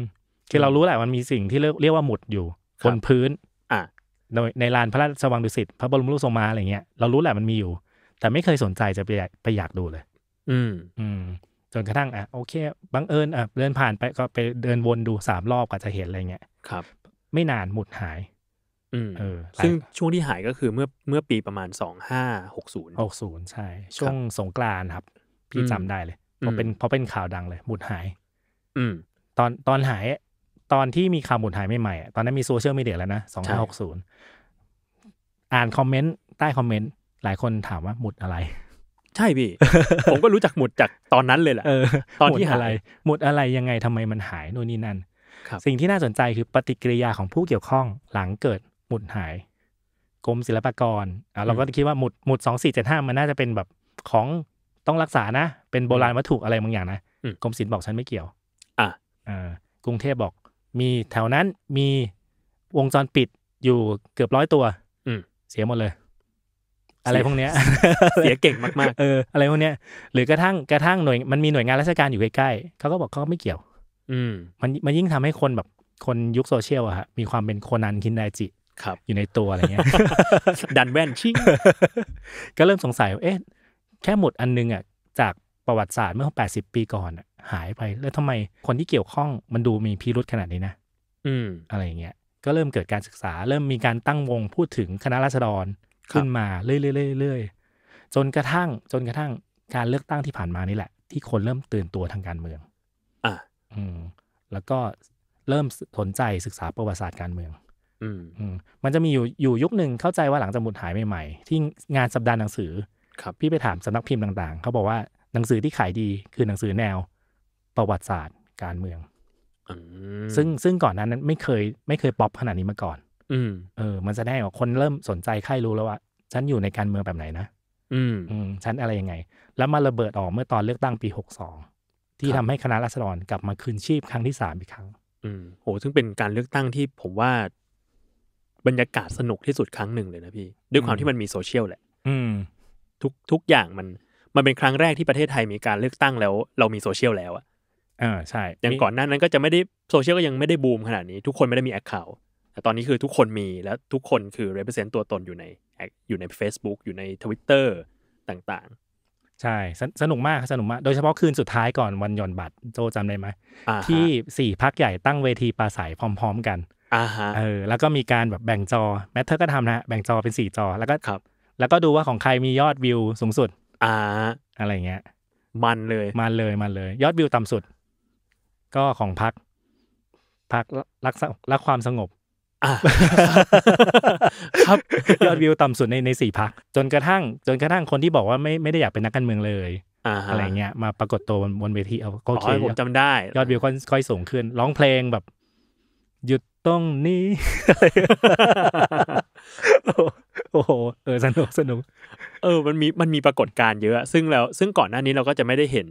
คือเรารู้แหละมันมีสิ่งที่เรียกว่าหมุดอยู่ บนพื้น อ่ะในในลานพระราชวังดุสิต พระบรมรูปทรงมาอะไรเงี้ย เรารู้แหละมันมีอยู่ แต่ไม่เคยสนใจจะไปไปอยากดูเลย อืม อืม จนกระทั่งอ่ะโอเคบังเอิญอ่ะเดินผ่านไปก็ไปเดินวนดูสามรอบก็จะเห็นอะไรเงี้ย ครับ ไม่นานหมุดหาย อืม เออ ซึ่งช่วงที่หายก็คือเมื่อเมื่อปีประมาณสองห้าหกศูนย์หกศูนย์ใช่ ช่วงสงกรานครับพี่จำได้เลยเพราะเป็นเพราะเป็นข่าวดังเลย หมุดหาย อืม ตอนตอนหาย ตอนที่มีข่าวหมุดหายใหม่ๆ ตอนนั้นมีโซเชียลมีเดียแล้วนะสองห้าหกศูนย์อ่านคอมเมนต์ใต้คอมเมนต์ หลายคนถามว่าหมุดอะไร ใช่พี่ ผมก็รู้จักหมุดจากตอนนั้นเลยแหละตอนที่หายหมุดอะไรยังไงทำไมมันหายโน่นนี่นั่นสิ่งที่น่าสนใจคือปฏิกิริยาของผู้เกี่ยวข้องหลังเกิดหมุดหายกรมศิลปากรอ่ะเราก็คิดว่าหมุดหมุดสองสี่เจ็ดห้ามันน่าจะเป็นแบบของต้องรักษานะเป็นโบราณวัตถุอะไรบางอย่างนะกรมศิลป์บอกฉันไม่เกี่ยวอ่ะกรุงเทพบอก มีแถวนั้นมีวงจรปิดอยู่เกือบร้อยตัว อืเสียหมดเลย อะไรพวกเนี้ยเสียเก่งมากๆเอออะไรพวกเนี้ย หรือกระทั่งกระทั่งหน่วยมันมีหน่วยงานราชการอยู่ใกล้ๆเขาก็บอกเขาไม่เกี่ยว อืมันมันยิ่งทำให้คนแบบคนยุคโซเชียลอะฮะมีความเป็นโคนันคินไดจิครับ อยู่ในตัวอะไรเงี้ย ดันแว่นชิ่งก็เริ่มสงสัยเอ๊ะแค่หมุดอันนึงอ่ะ จากประวัติศาสตร์เมื่อ 80 ปีก่อน หายไป แล้วทำไม คนที่เกี่ยวข้องมันดูมีพิรุธขนาดนี้นะอืมอะไรอย่างเงี้ยก็เริ่มเกิดการศึกษา เริ่มมีการตั้งวงพูดถึงคณะราษฎรขึ้นมาเรื่อยๆๆจนกระทั่งจนกระทั่งการเลือกตั้งที่ผ่านมานี่แหละ ที่คนเริ่มตื่นตัวทางการเมือง อ่ะอืมแล้วก็เริ่มสนใจศึกษาประวัติศาสตร์การเมือง อืมมันจะมีอยู่อยู่ยุคหนึ่งเข้าใจว่าหลังจากหมุดหายใหม่ๆ ที่งานสัปดาห์หนังสือครับพี่ไปถามสำนักพิมพ์ต่าง ๆ เขาบอกว่าหนังสือที่ขายดีคือหนังสือแนว ประวัติศาสตร์ การเมืองซึ่งซึ่งก่อนนั้นไม่เคย ไม่เคยป๊อปขนาดนี้มาก่อน อืเออมันแสดงว่าคนเริ่มสนใจใครรู้แล้วว่า ฉันอยู่ในการเมืองแบบไหนนะอืมฉันอะไรยังไง แล้วมาระเบิดออกเมื่อตอนเลือกตั้งปีหกสองที่ทำให้คณะรัษฎร กลับมาคืนชีพครั้งที่สามอีกครั้ง อืมโหซึ่งเป็นการเลือกตั้งที่ผมว่าบรรยากาศสนุกที่สุดครั้งหนึ่งเลยนะพี่ด้วยความที่มันมีโซเชียลแหละอืมทุกทุกอย่างมันมันเป็นครั้งแรกที่ประเทศไทยมีการเลือกตั้งแล้ว เรามีโซเชียลแล้วอะอ่าใช่ อย่างก่อนหน้านั้นก็จะไม่ได้โซเชียลก็ยังไม่ได้บูมขนาดนี้ ทุกคนไม่ได้มีแอคเคาท์แต่ตอนนี้คือทุกคนมีแล้วทุกคนคือเรปเปอร์เซนต์ตัวตนอยู่ในอยู่ใน Facebook อยู่ใน Twitter ต่างๆ ใช่สสนุกมาก สนุกมาก โดยเฉพาะคืนสุดท้ายก่อนวันหย่อนบัตรโจจำได้ไหมที่สี่พักใหญ่ตั้งเวทีปราศัยพร้อมๆ กันอ่าฮะเออแล้วก็มีการแบบแบ่งจอแมทเธอร์ก็ทำนะแบ่งจอเป็นสี่จอแล้วก็ครับแล้วก็ดูว่าของใครมียอดวิวสูงสุด อ่า อะไรเงี้ย มันเลย มันเลยมันเลย ยอดวิวต่ำสุด ก็ของพัก พักรักรักความสงบครับยอดวิวต่ำสุดในในสี่พักจนกระทั่ง จนกระทั่งคนที่บอกว่าไม่ไม่ได้อยากเป็นนักการเมืองเลยอะไรเงี้ยมาปรากฏตัวบนบนเวทีเอา ก็เคผมจำได้ ยอดวิวค่อยสูงขึ้นร้องเพลงแบบ หยุดตรงนี้โอ้โห เออสนุกสนุก เออมันมีมันมีปรากฏการณ์เยอะ ซึ่งแล้วซึ่งก่อนหน้านี้เราก็จะไม่ได้เห็น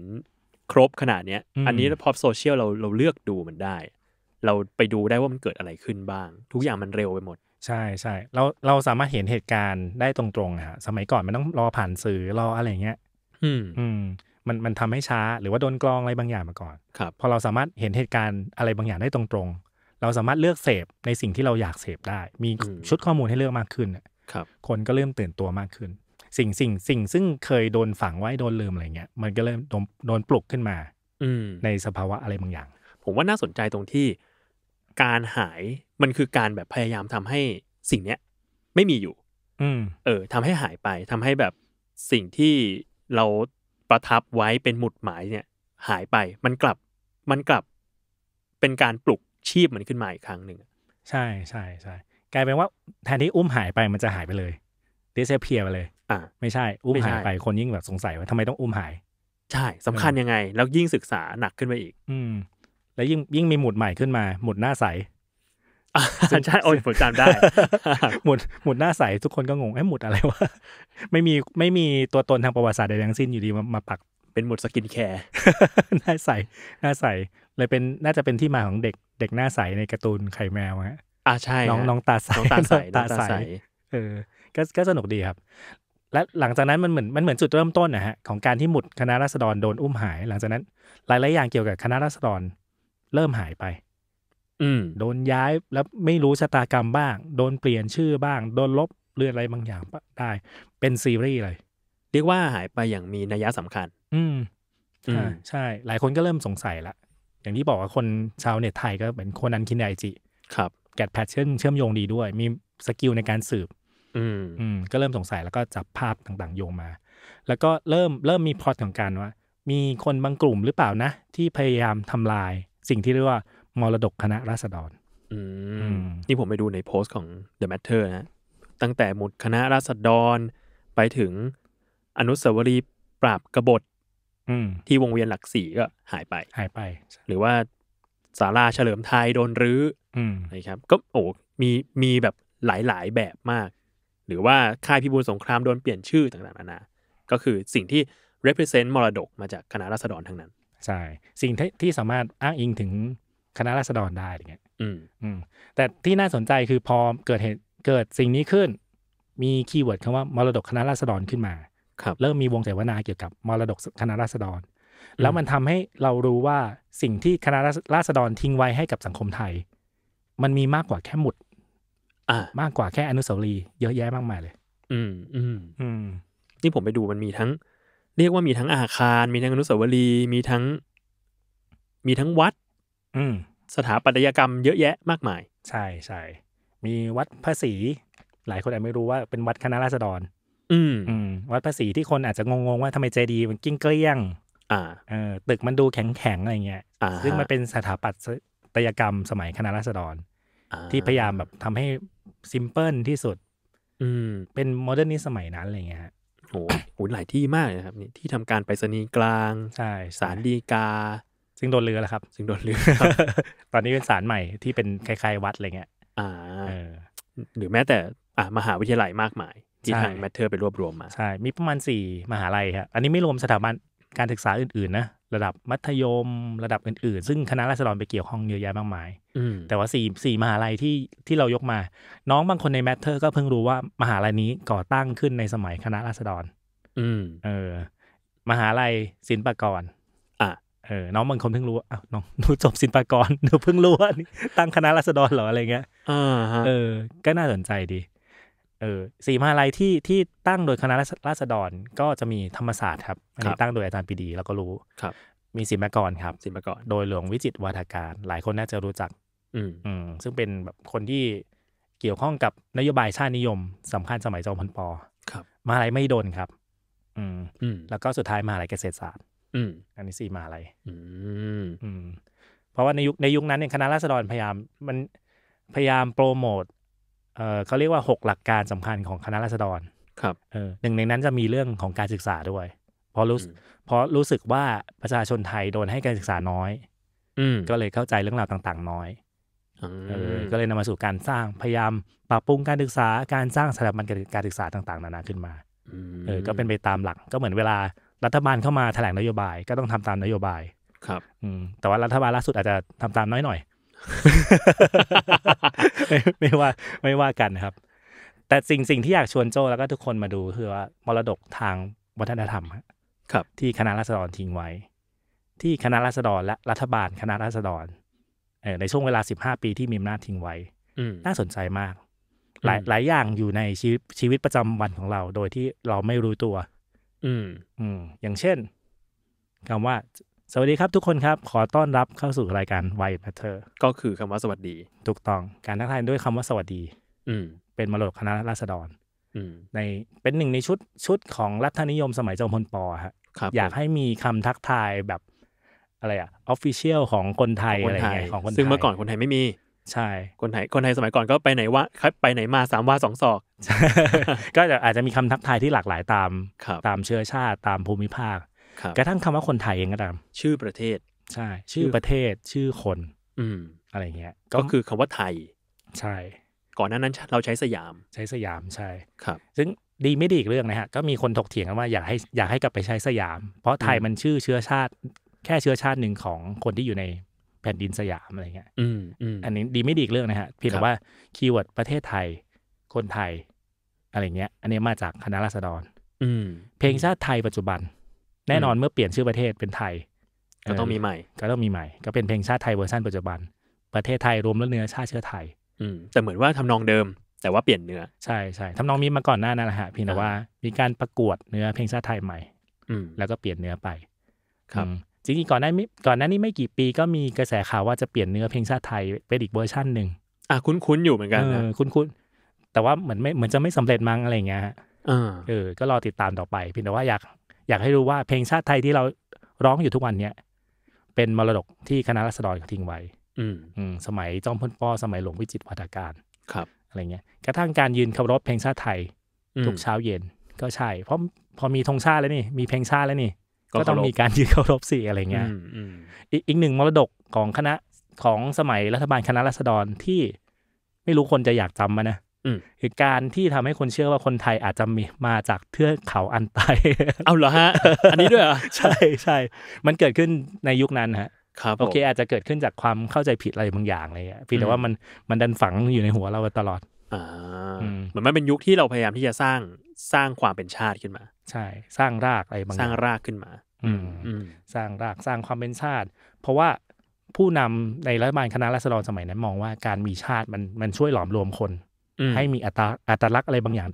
ครบขนาดเนี้ย อันนี้พอโซเชียลเราเราเลือกดูมันได้ เราไปดูได้ว่ามันเกิดอะไรขึ้นบ้าง ทุกอย่างมันเร็วไปหมด ใช่ใช่เราเราสามารถเห็นเหตุการณ์ได้ตรงๆฮะสมัยก่อนมันต้องรอผ่านสื่อรออะไรเงี้ยอืมอืม มันมันทำให้ช้าหรือว่าโดนกลองอะไรบางอย่างมาก่อนครับพอเราสามารถเห็นเหตุการณ์อะไรบางอย่างได้ตรงเราสามารถเลือกเสพในสิ่งที่เราอยากเสพได้ มีชุดข้อมูลให้เลือกมากขึ้นครับ คนก็เริ่มตื่นตัวมากขึ้น สิ่งสิ่งสิ่งซึ่งเคยโดนฝังไว้โดนลืมอะไรเงี้ย มันก็เริ่มโดนปลุกขึ้นมา อืในสภาวะอะไรบางอย่าง ผมว่าน่าสนใจตรงที่การหายมันคือการแบบพยายามทำให้สิ่งเนี้ยไม่มีอยู่ อืเออ ทำให้หายไป ทำให้แบบสิ่งที่เราประทับไว้เป็นหมุดหมายเนี่ยหายไป มันกลับมันกลับเป็นการปลุกชีพมันขึ้นมาอีกครั้งหนึ่งใช่ใช่ใช่กลายเป็นว่า แทนที่อุ้มหายไปมันจะหายไปเลยเิสเพียไปเลย อ่าไม่ใช่อุ้มหายไปคนยิ่งแบบสงสัยว่าทำไมต้องอุ้มหาย ใช่ สำคัญยังไงแล้วยิ่งศึกษาหนักขึ้นไปอีก อืม แล้วยิ่งยิ่งมีหมุดใหม่ขึ้นมา หมุดหน้าใสใช่ โอ้ยผมจำได้หมุดหมุดหน้าใส ทุกคนก็งงไอ้หมุดอะไรวะไม่มีไม่มีตัวตนทางประวัติศาสตร์ใดทั้งสิ้นอยู่ดีมามาปักเป็นหมุดสกินแคร์หน้าใสหน้าใสเลยเป็นน่าจะเป็นที่มาของเด็กเด็กหน้าใสในการ์ตูนไข่แมวฮะอ่าใช่น้องน้องตาใสน้องตาใส ตาใส เออก็ก็สนุกดีครับ และหลังจากนั้นมันเหมือนมันเหมือนจุดเริ่มต้นนะฮะของการที่หมุดคณะรัษฎรโดนอุ้มหาย หลังจากนั้นหลายหลายอย่างเกี่ยวกับคณะรัษฎรเริ่มหายไป อืโดนย้ายแล้วไม่รู้ชะตากรรมบ้าง โดนเปลี่ยนชื่อบ้างโดนลบเรื่องอะไรบางอย่างได้ เป็นซีรีส์เลยเรียกว่าหายไปอย่างมีนัยสำคัญ อืมใช่ หลายคนก็เริ่มสงสัยละอย่างที่บอกว่าคนชาวเน็ตไทยก็เป็นคนนั้นคินไอจิครับ แกดแพทเชื่อมเชื่อมโยงดีด้วย มีสกิลในการสืบอืมอืมก็เริ่มสงสัยแล้วก็จับภาพต่างๆ โยงมา แล้วก็เริ่มเริ่มมีพอตของการว่า มีคนบางกลุ่มหรือเปล่านะ ที่พยายามทำลายสิ่งที่เรียกว่ามรดกคณะราษฎรนี่ผมไปดูในโพสต์ของ The Matter นะ ตั้งแต่หมุดคณะราษฎรไปถึง อนุสาวรีย์ปราบกบฏที่วงเวียนหลักสี่ก็หายไป หายไป หรือว่าศาลาเฉลิมไทยโดนรื้อนะครับ ก็โอ้ มี มีแบบหลายๆ แบบมาก หรือว่าค่ายพิบูลสงครามโดนเปลี่ยนชื่อต่างๆนานาก็คือสิ่งที่ represent มรดกมาจากคณะราษฎรทั้งนั้น ใช่ สิ่งที่สามารถอ้างอิงถึงคณะราษฎรได้อย่างเงี้ยอืม อืม แต่ที่น่าสนใจคือพอเกิดเหตุ เกิดสิ่งนี้ขึ้น มีคีย์เวิร์ดคำว่ามรดกคณะราษฎรขึ้นมาครับเริ่มมีวงเสวนาเกี่ยวกับมรดกคณะราษฎร แล้วมันทำให้เรารู้ว่าสิ่งที่คณะราษฎรทิ้งไว้ให้กับสังคมไทย มันมีมากกว่าแค่หมุดมากกว่าแค่อนุสาวรีย์เยอะแยะมากมายเลย อืมอืมอืมนี่ผมไปดูมันมีทั้ง เรียกว่ามีทั้งอาคาร มีทั้งอนุสาวรีย์มีทั้ง มีทั้งวัด อืมสถาปัตยกรรมเยอะแยะมากมาย ใช่ใช่มีวัดพระศรีหลายคนอาจไม่รู้ว่าเป็นวัดคณะราษฎรอืมวัดภาษีที่คนอาจจะงงๆ ว่าทำไมเจดีมันกิ้งเกลี้ยงเออตึกมันดูแข็งๆ อะไรเงี้ย ซึ่งมันเป็นสถาปัตยกรรมสมัยคณะราษฎรที่พยายามแบบทำให้ซิมเพิลที่สุด อืมเป็นโมเดิร์นนิสมัยนั้นอะไรเงี้ยโอ้โหหลายที่มากนะครับนี่ที่ทำการไปรษณีย์กลางใช่สารดีกา ซึ่งโดนเรือแล้วครับซึ่งโดนเรือตอนนี้เป็นสารใหม่ที่เป็นคล้ายๆ วัดอะไรเงี้ยอ่าหรือแม้แต่อ่ามหาวิทยาลัยมากมายที่ทางแมทเทอร์ไปรวบรวมมาใช่ มีประมาณ 4 มหาลัยครับอันนี้ไม่รวมสถาบันการศึกษาอื่นๆนะระดับมัธยมระดับอื่นๆ ซึ่งคณะราษฎรไปเกี่ยวข้องเยอะแยะมากมายแต่ว่าสี่สี่มหาลัยที่ที่เรายกมา น้องบางคนในแมทเทอร์ก็เพิ่งรู้ว่ามหาลัยนี้ก่อตั้งขึ้นในสมัยคณะราษฎร อืมเออ มหาลัยศิลปากรอ่ะเออ น้องบางคนเพิ่งรู้อ้าวน้องหนูจบศิลปากรหนูเพิ่งรู้ว่าตั้งคณะราษฎรเหรออะไรเงี้ยอ่าเออ ก็น่าสนใจดีเออสี่มหาลัยที่ที่ตั้งโดยคณะราษฎรก็จะมีธรรมศาสตร์ครับอันนี้ตั้งโดยอาจารย์ปีดี แล้วก็รู้ครับ มีศิลปกรครับศิลปกรโดยหลวงวิจิตวาทการ หลายคนน่าจะรู้จักอืมอืมซึ่งเป็นแบบคนที่เกี่ยวข้องกับนโยบายชาตินิยม สำคัญสมัยจอมพลปอ ครับมหาลัยไม่โดนครับอืมอืมแล้วก็สุดท้ายมหาลัยเกษตรศาสตร์ อืม อันนี้สี่มหาลัยอืมอืมเพราะว่าในยุคในยุคนั้นเนี่ยคณะราษฎรพยายามมันพยายามโปรโมทเออเขาเรียกว่าหกหลักการสำคัญของคณะราษฎรครับเออหนึ่งในนั้นจะมีเรื่องของการศึกษาด้วย เพราะรู้เพราะรู้สึกว่าประชาชนไทยโดนให้การศึกษาน้อยอืก็เลยเข้าใจเรื่องราวต่างๆ น้อยเออก็เลยนำมาสู่การสร้างพยายามปรับปรุงการศึกษา การสร้างสถาบันการศึกษาต่างๆนานาขึ้นมาเออก็เป็นไปตามหลักก็เหมือนเวลารัฐบาลเข้ามาแถลงนโยบายก็ต้องทำตามนโยบายครับอืมแต่ว่ารัฐบาลล่าสุดอาจจะทำตามน้อยหน่อยไม่ไม่ว่าไม่ว่ากันครับ แต่สิ่งสิ่งที่อยากชวนโจ้แล้วก็ทุกคนมาดู คือว่ามรดกทางวัฒนธรรมครับ ที่คณะรัษฎรทิ้งไว้ ที่คณะรัษฎรและรัฐบาลคณะรัษฎรในช่วงเวลาสิบห้าปีที่มีอำนาจทิ้งไว้น่าสนใจมาก หลายหลายอย่างอยู่ในชีวิตชีวิตประจำวันของเราโดยที่เราไม่รู้ตัว อืมอืมอย่างเช่น คำว่าสวัสดีครับ ทุกคนครับขอต้อนรับเข้าสู่รายการ Why พทเ t อ r ก็คือคำว่าสวัสดี ถูกต้องการทักทายด้วยคำว่าสวัสดี อืเป็นมรดกคณะราษฎรในเป็นหนึ่งในชุดชุดของรัฐนิยมสมัยจอมพลปอฮะอยากให้มีคำทักทายแบบอะไรอะออฟฟิเชียลของคนไทยอะไรเงี้ยของคนไทย ซึ่งเมื่อก่อนคนไทยไม่มี ใช่ คนไทยคนไทยสมัยก่อนก็ไปไหนว่าไปไหนมาสามว่าสองศอกก็อาจจะมีคำทักทายที่หลากหลายตาม ตามเชื้อชาติตามภูมิภาคกระทั่งคำว่าคนไทยเองก็ตามชื่อประเทศ ใช่ ชื่อประเทศ ชื่อคน อืมอะไรเงี้ยก็คือคำว่าไทย ใช่ ก่อนหน้านั้นเราใช้สยามใช้สยามใช่ครับ ซึ่งดีไม่ดีอีกเรื่องนะฮะ ก็มีคนถกเถียงกันว่าอยากให้อยากให้กลับไปใช้สยาม เพราะไทยมันชื่อเชื้อชาติแค่เชื้อชาติหนึ่งของคนที่อยู่ในแผ่นดินสยามอะไรเงี้ยอืมอันนี้ดีไม่ดีอีกเรื่องนะฮะเพียงแต่ว่าคีย์เวิร์ดประเทศไทย คนไทย อะไรเงี้ย อันนี้มาจากคณะราษฎรเพลงชาติไทยปัจจุบันแน่นอนเมื่อเปลี่ยนชื่อประเทศเป็นไทยก็ต้องมีใหม่ ก็ต้องมีใหม่ก็เป็นเพลงชาติไทยเวอร์ชันปัจจุบัน ประเทศไทยรวมแล้วเนื้อชาติเชื้อไทย อืมแต่เหมือนว่าทำนองเดิม แต่ว่าเปลี่ยนเนื้อใช่ใช่ทำนองมีมาก่อนหน้านั่นแหละฮะพี่แต่ว่า มีการประกวดเนื้อเพลงชาติไทยใหม่ อืมแล้วก็เปลี่ยนเนื้อไป ครับจริงๆก่อนหน้านี้ก่อนหน้านี้ไม่กี่ปีก็มีกระแสข่าวว่าจะเปลี่ยนเนื้อเพลงชาติไทยเป็นอีกเวอร์ชันหนึ่งอ่ะคุ้นๆอยู่เหมือนกันนคุ้นๆแต่ว่าเหมือนไม่เหมือนจะไม่สำเร็จมั้งอะไรเงี้ยเออ ก็รอติดตามต่อไปเพี่แต่ว่าอยากอยากให้รู้ว่าเพลงชาติไทยที่เราร้องอยู่ทุกวันเนี้ยเป็นมรดกที่คณะรัษฎรทิ้งไว้อืมสมัย จอมพลปอสมัยหลวงวิจิตรวัฒการ ครับ อะไรเงี้ย กระทั่งการยืนเคารพเพลงชาติไทยทุกเช้าเย็นก็ใช่ เพราะพอมีธงชาติแล้วนี่มีเพลงชาติแล้วนี่ก็ต้องมีการยืนเคารพสิอะไรเงี้ยอีกหนึ่งมรดกของคณะของสมัยรัฐบาลคณะรัษฎรที่ไม่รู้คนจะอยากจำมันนะคือการที่ทำให้คนเชื่อว่าคนไทยอาจจะมีมาจากเทือกเขาอันไตเอาเหรอฮะ อันนี้ด้วยเหรอใช่ใช่ มันเกิดขึ้นในยุคนั้นฮะครับโอเค อาจจะเกิดขึ้นจากความเข้าใจผิดอะไรบางอย่างเลยอเะยพี่แต่ว่ามันมันดันฝังอยู่ในหัวเราตลอด อ่าเหมือนมันเป็นยุคที่เราพยายามที่จะสร้างสร้างความเป็นชาติขึ้นมา ใช่ สร้างรากอะไรบางอย่าง สร้างรากขึ้นมา อืมสร้างรากสร้างความเป็นชาติ เพราะว่าผู้นำในรัฐบาลคณะรัษฎรสมัยนั้นมองว่าการมีชาติมันมันช่วยหลอมรวมคนให้มีอัตอัตลักษณ์อะไรบางอย่าง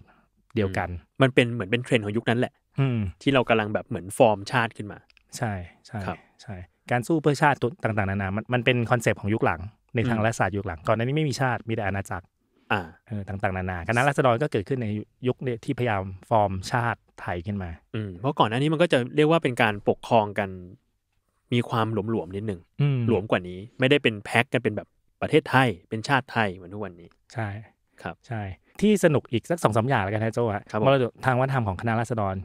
เดียวกัน มันเป็นเหมือนเป็นเทรนด์ของยุคนั้นแหละ อืที่เรากำลังแบบเหมือนฟอร์มชาติขึ้นมา ใช่ใช่ใช่การสู้เพื่อชาติต่างๆนานา มันมันเป็นคอนเซปต์ของยุคหลัง ในทางรัฐศาสตร์ยุคหลังก่อนหน้านี้ไม่มีชาติมีแต่อาณาจักร อ่าต่างๆนานาคณะรัษฎรก็เกิดขึ้นในยุคที่พยายามฟอร์มชาติไทยขึ้นมาอืมเพราะก่อนหน้านี้มันก็จะเรียกว่าเป็นการปกครองกัน มีความหลวมๆนิดหนึ่งหลวมกว่านี้ไม่ได้เป็นแพ็กกันเป็นแบบประเทศไทย เป็นชาติไทยเหมือนทุกวันนี้ใช่ครับใช่ที่สนุกอีกสักสองสามอย่างแล้วกันนะโจ้ฮะมรดกทางวัฒนธรรมของคณะราษฎร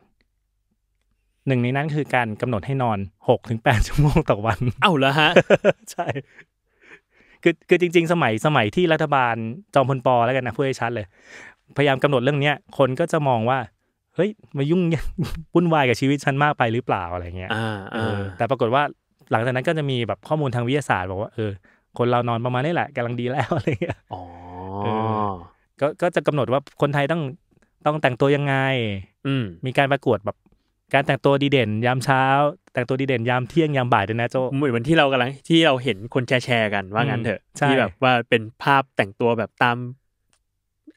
หนึ่งในนั้นคือการกำหนดให้นอนหกถึงแปดชั่วโมงต่อวัน เอ้าเหรอฮะ ใช่ คือคือจริง ๆ สมัยสมัยที่รัฐบาลจอมพลปอแล้วกันนะเพื่อให้ชัดเลย พยายามกำหนดเรื่องเนี้ยคนก็จะมองว่า เฮ้ย มายุ่งวุ่นวายกับชีวิตฉันมากไปหรือเปล่าอะไรเงี้ยแต่ปรากฏว่าหลังจากนั้นก็จะมีแบบข้อมูลทางวิทยาศาสตร์บอกว่าเออคนเรานอนประมาณนี้แหละกำลังดีแล้วอะไรเงี้ยอ๋อก็ก็จะกำหนดว่าคนไทยต้องต้องแต่งตัวยังไงอืมีการประกวดแบบการแต่งตัวดีเด่น ยามเช้า แต่งตัวดีเด่น ยามเที่ยงยามบ่ายด้วยนะโจเหมือนที่เรากำลังที่เราเห็นคนแชร์แชร์กันว่างั้นเถอะที่แบบว่าเป็นภาพแต่งตัวแบบตาม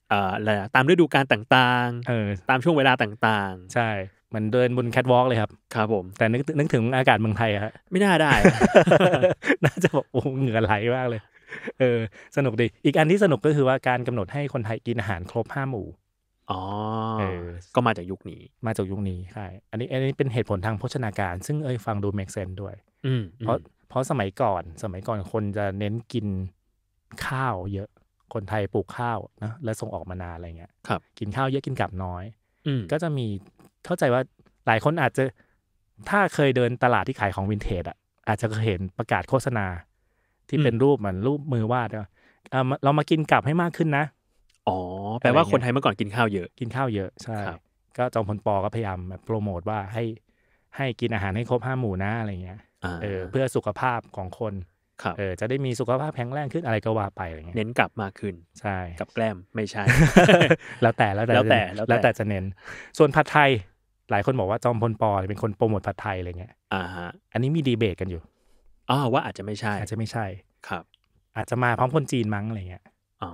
เอ่ออะไรตามฤดูกาลต่างๆเออตามช่วงเวลาต่าง ๆ ใช่ มันเดินบนแคทวอล์กเลยครับครับผม แต่นึกนึกถึงอากาศเมืองไทยฮะไม่น่าได้น่าจะบอกโอ้เหงื่อไหลมากเลยเออสนุกดี อีกอันที่สนุกก็คือว่าการกำหนดให้คนไทยกินอาหารครบห้าหมู่อ๋อ ก็มาจากยุคนี้ มาจากยุคนี้ ใช่ อันนี้อันนี้เป็นเหตุผลทางโภชนาการ ซึ่งเอ้ยฟังดูเมกเซนด้วย อืเพราะเพราะสมัยก่อนสมัยก่อนคนจะเน้นกินข้าวเยอะ คนไทยปลูกข้าวนะและส่งออกมานาอะไรเงี้ยครับ กินข้าวเยอะกินกลับน้อยอก็จะมีเข้าใจว่าหลายคนอาจจะถ้าเคยเดินตลาดที่ขายของวินเทจอ่ะอาจจะเคยเห็นประกาศโฆษณาที่เป็นรูปมันรูปมือวาดเรามากินกลับให้มากขึ้นนะ อ๋อ แปลว่าคนไทยเมื่อก่อนกินข้าวเยอะ กินข้าวเยอะ ใช่ก็จอมพลปอก็พยายามโปรโมทว่าให้ให้กินอาหารให้ครบห้าหมู่นะอะไรเงี้ยเออ เพื่อสุขภาพของคนเออจะได้มีสุขภาพแข็งแรงขึ้นอะไรก็ว่าไปอะไรเงี้ยเน้นกลับมากขึ้น ใช่กับแกล้มไม่ใช่ แล้วแต่แล้วแต่แล้วแต่แล้วแต่จะเน้น ส่วนผัดไทย หลายคนบอกว่าจอมพลปอเป็นคนโปรโมทผัดไทยอะไรเงี้ย อ่าฮะ อันนี้มีดีเบตกันอยู่อ้าว่าอาจจะไม่ใช่ อาจจะไม่ใช่ครับ อาจจะมาพร้อมคนจีนมั้งอะไรเงี้ยอ๋อ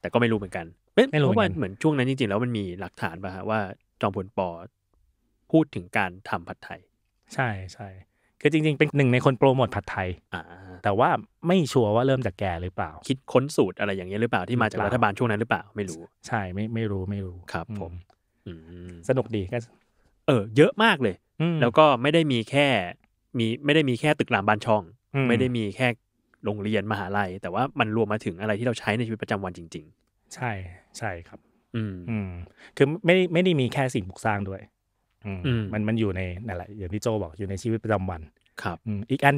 แต่ก็ไม่รู้ เหมือนกัน ไม่รู้เพราะว่าเหมือนช่วงนั้นจริงๆแล้วมันมีหลักฐานป่ะฮะว่าจอมพลปอพูดถึงการทำผัดไทย ใช่ใช่คือจริง ๆ เป็นหนึ่งในคนโปรโมทผัดไทย อ่าแต่ว่าไม่ชัวร์ว่าเริ่มจากแกหรือเปล่า คิดค้นสูตรอะไรอย่างเงี้ยหรือเปล่าที่มาจากรัฐบาลช่วงนั้นหรือเปล่าไม่รู้ ใช่ไม่ไม่รู้ไม่รู้ครับ ผมสนุกดีก็เออ เยอะมากเลย แล้วก็ไม่ได้มีแค่มีไม่ได้มีแค่ตึกรามบ้านช่องไม่ได้มีแค่โรงเรียนมหาลัย แต่ว่ามันรวมมาถึงอะไรที่เราใช้ในชีวิตประจำวันจริง ๆ ใช่ใช่ครับ อืมอืมคือไม่ไม่ได้มีแค่สิ่งปลูกสร้างด้วย อืมมันมันอยู่ในนั่นแหละอย่างที่โจบอกอยู่ในชีวิตประจำวัน ครับอีกอัน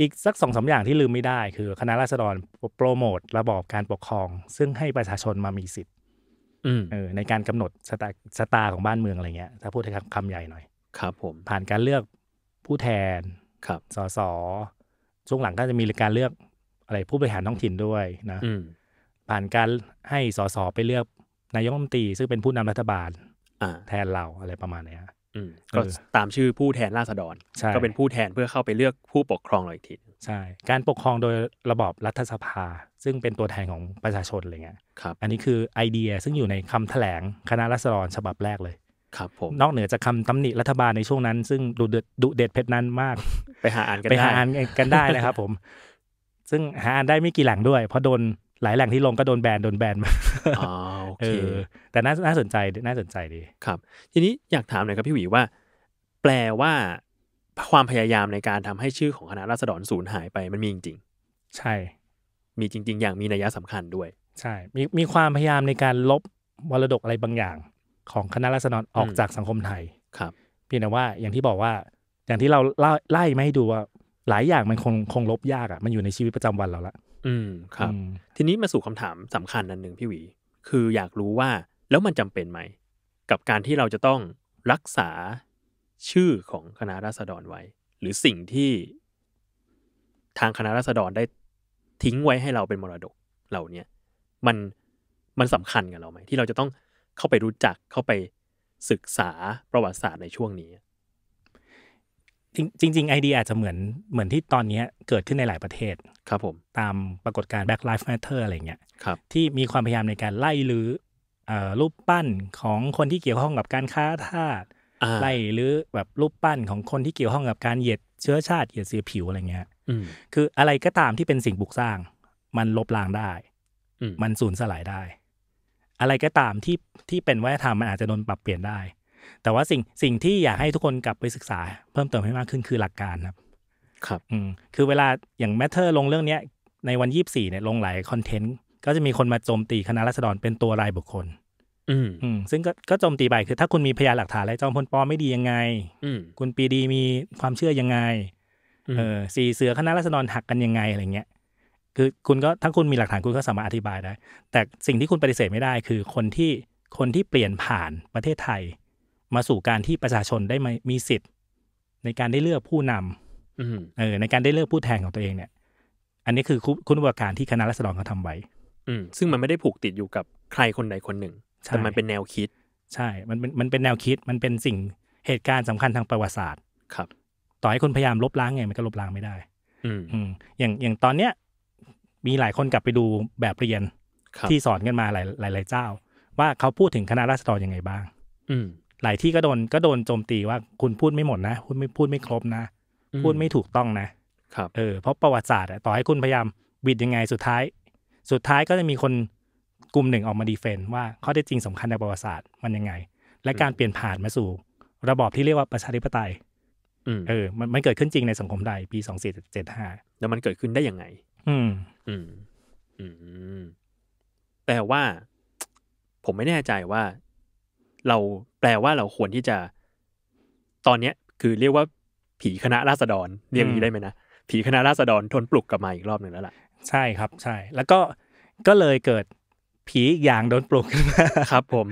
อีกสักสองสาอย่างที่ลืมไม่ได้ คือ คณะราษฎรโปรโมทระบอบการปกครอง ซึ่งให้ประชาชนมามีสิทธิ์เออในการกำหนดสตาสตาของบ้านเมืองอะไรเงี้ย ถ้าพูดในคำใหญ่หน่อย ครับ ผมผ่านการเลือกผู้แทนครับ สสช่วงหลังก็จะมีการเลือกอะไรผู้บริหารท้องถิ่นด้วยนะผ่านการให้สสไปเลือกนายกรัฐมนตรีซึ่งเป็นผู้นำรัฐบาลแทนเราอะไรประมาณนี้ยก็ตามชื่อผู้แทนราษฎรก็เป็นผู้แทนเพื่อเข้าไปเลือกผู้ปกครองเราอีกทีใช่ การปกครองโดยระบอบรัฐสภา ซึ่งเป็นตัวแทนของประชาชนอะไรเงี้ยครับ อันนี้คือไอเดียซึ่งอยู่ในคำแถลงคณะราษฎรฉบับแรกเลยครับผมนอกเหนือจากคาตำหนิรัฐบาลในช่วงนั้น ซึ่งดุเด็ดดุเด็ดเพชรนั้นมาก ไปหาอ่านกันได้ไปหาอ่านกันได้นะครับผม ซึ่งหาอ่านได้ไม่กี่แหล่งด้วย เพราะโดนหลายแหล่งที่ลงก็โดนแบนโดนแบนมาอ๋อโอเค แต่น่าสนใจน่าสนใจดี ครับ ทีนี้อยากถามหน่อยครับ พี่หวีว่า แปลว่าความพยายามในการทำให้ชื่อของคณะราษฎรสูญหายไปมันมีจริงงใช่ มีจริง ๆ อย่างมีนัยยะสำคัญด้วย ใช่มีมีความพยายามในการลบมรดกอะไรบางอย่างของคณะรัษฎรออกจากสังคมไทยครับพี่นะว่าอย่างที่บอกว่า อย่างที่เราไล่ไม่ให้ดูว่า หลายอย่างมันคงคงลบยากอะ่ะมันอยู่ในชีวิตประจำวันเราละอืม ครับ ทีนี้มาสู่คำถามสำคัญนันหนึ่งพี่หวี คืออยากรู้ว่าแล้วมันจำเป็นไหมกับการที่เราจะต้องรักษาชื่อของคณะราษฎรไว้ หรือสิ่งที่ทางคณะราษฎรได้ทิ้งไว้ให้เราเป็นมรดกเหล่านี้ยมันมันสำคัญกับเราไหมที่เราจะต้องเข้าไปรู้จัก เข้าไปศึกษาประวัติศาสตร์ในช่วงนี้ จริงจริงไอเดียอาจจะเหมือนเหมือนที่ตอนนี้เกิดขึ้นในหลายประเทศ ครับ ผม ตามปรากฏการณ์ Black Lives Matter อะไรเงี้ย ครับ ที่มีความพยายามในการไล่หรือรูปปั้นของคนที่เกี่ยวข้องกับการค้าทาสไล่หรือแบบรูปปั้นของคนที่เกี่ยวข้องกับการเหยียดเชื้อชาติเหยียดสีผิวอะไรเงี้ยคืออะไรก็ตามที่เป็นสิ่งบุกสร้าง มันลบล้างได้ มันสูญสลายได้อะไรก็ตามที่ที่เป็นวัฒนธรรมมันอาจจะโดนปรับเปลี่ยนได้ แต่ว่าสิ่งสิ่งที่อยากให้ทุกคนกลับไปศึกษา เพิ่มเติมให้มากขึ้นคือหลักการครับ ครับ อืมคือเวลาอย่างแมทเทอร์ ลงเรื่องเนี้ยในวันยี่สี่เนี่ยลงหลายคอนเทนต์ ก็จะมีคนมาโจมตีคณะรัษฎรเป็นตัวรายบุคคล อืมอืมซึ่งก็ก็โจมตีไปคือถ้าคุณมีพยานหลักฐานอะไรจอมพลปอไม่ดียังไง อืมคุณปีดีมีความเชื่อยังไง เออสี่เสือคณะรัษฎรหักกันยังไงอะไรเงี้ยคือคุณก็ถ้าคุณมีหลักฐานคุณก็สามารถอธิบายได้แต่สิ่งที่คุณปฏิเสธไม่ได้คือคนที่คนที่เปลี่ยนผ่านประเทศไทย มาสู่การที่ประชาชนได้มีสิทธิ์ในการได้เลือกผู้นำเออในการได้เลือกผู้แทนของตัวเองเนี่ย อันนี้คือคุณวุปการที่คณะรัษฎรเขาทำไว้ซึ่งมันไม่ได้ผูกติดอยู่กับใครคนใดคนหนึ่ง แต่มันเป็นแนวคิด ใช่ มันเป็นมันเป็นแนวคิดมันเป็นสิ่งเหตุการณ์สำคัญทางประวัติศาสตร์ครับ ต่อให้คุณพยายามลบล้างไงมันก็ลบล้างไม่ได้ อืมอย่างอย่างตอนเนี้ยมีหลายคนกลับไปดูแบบเรียน ที่สอนกันมาหลายหลายเจ้า ว่าเขาพูดถึงคณะราษฎรยังไงบ้าง อืหลายที่ก็โดนก็โดนโจมตีว่าคุณพูดไม่หมดนะ พูดไม่พูดไม่ครบนะ พูดไม่ถูกต้องนะ ครับ เออเพราะประวัติศาสตร์ต่อให้คุณพยายามบิดยังไงสุดท้าย สุดท้ายก็จะมีคนกลุ่มหนึ่งออกมาดีเฟนต์ว่าข้อเท็จจริงสำคัญในประวัติศาสตร์มันยังไง และการเปลี่ยนผ่านมาสู่ ระบอบที่เรียกว่าประชาธิปไตยเออมันเกิดขึ้นจริงในสังคมไทยปีสสองี่เจ็ดห้าแล้วมันเกิดขึ้นได้ยังไงอืมอืม อืมแปลว่า ผมไม่แน่ใจว่า เราแปลว่าเราควรที่จะ ตอนเนี้ย คือเรียกว่า ผีคณะราษฎรเรียกนี้ได้ไหมนะผีคณะราษฎรทนปลุกกลับมาอีกรอบหนึ่งแล้วล่ะใช่ครับ ใช่ แล้วก็ก็เลยเกิด ผีอีกอย่างโดนปลุกขึ้นมาครับ ผม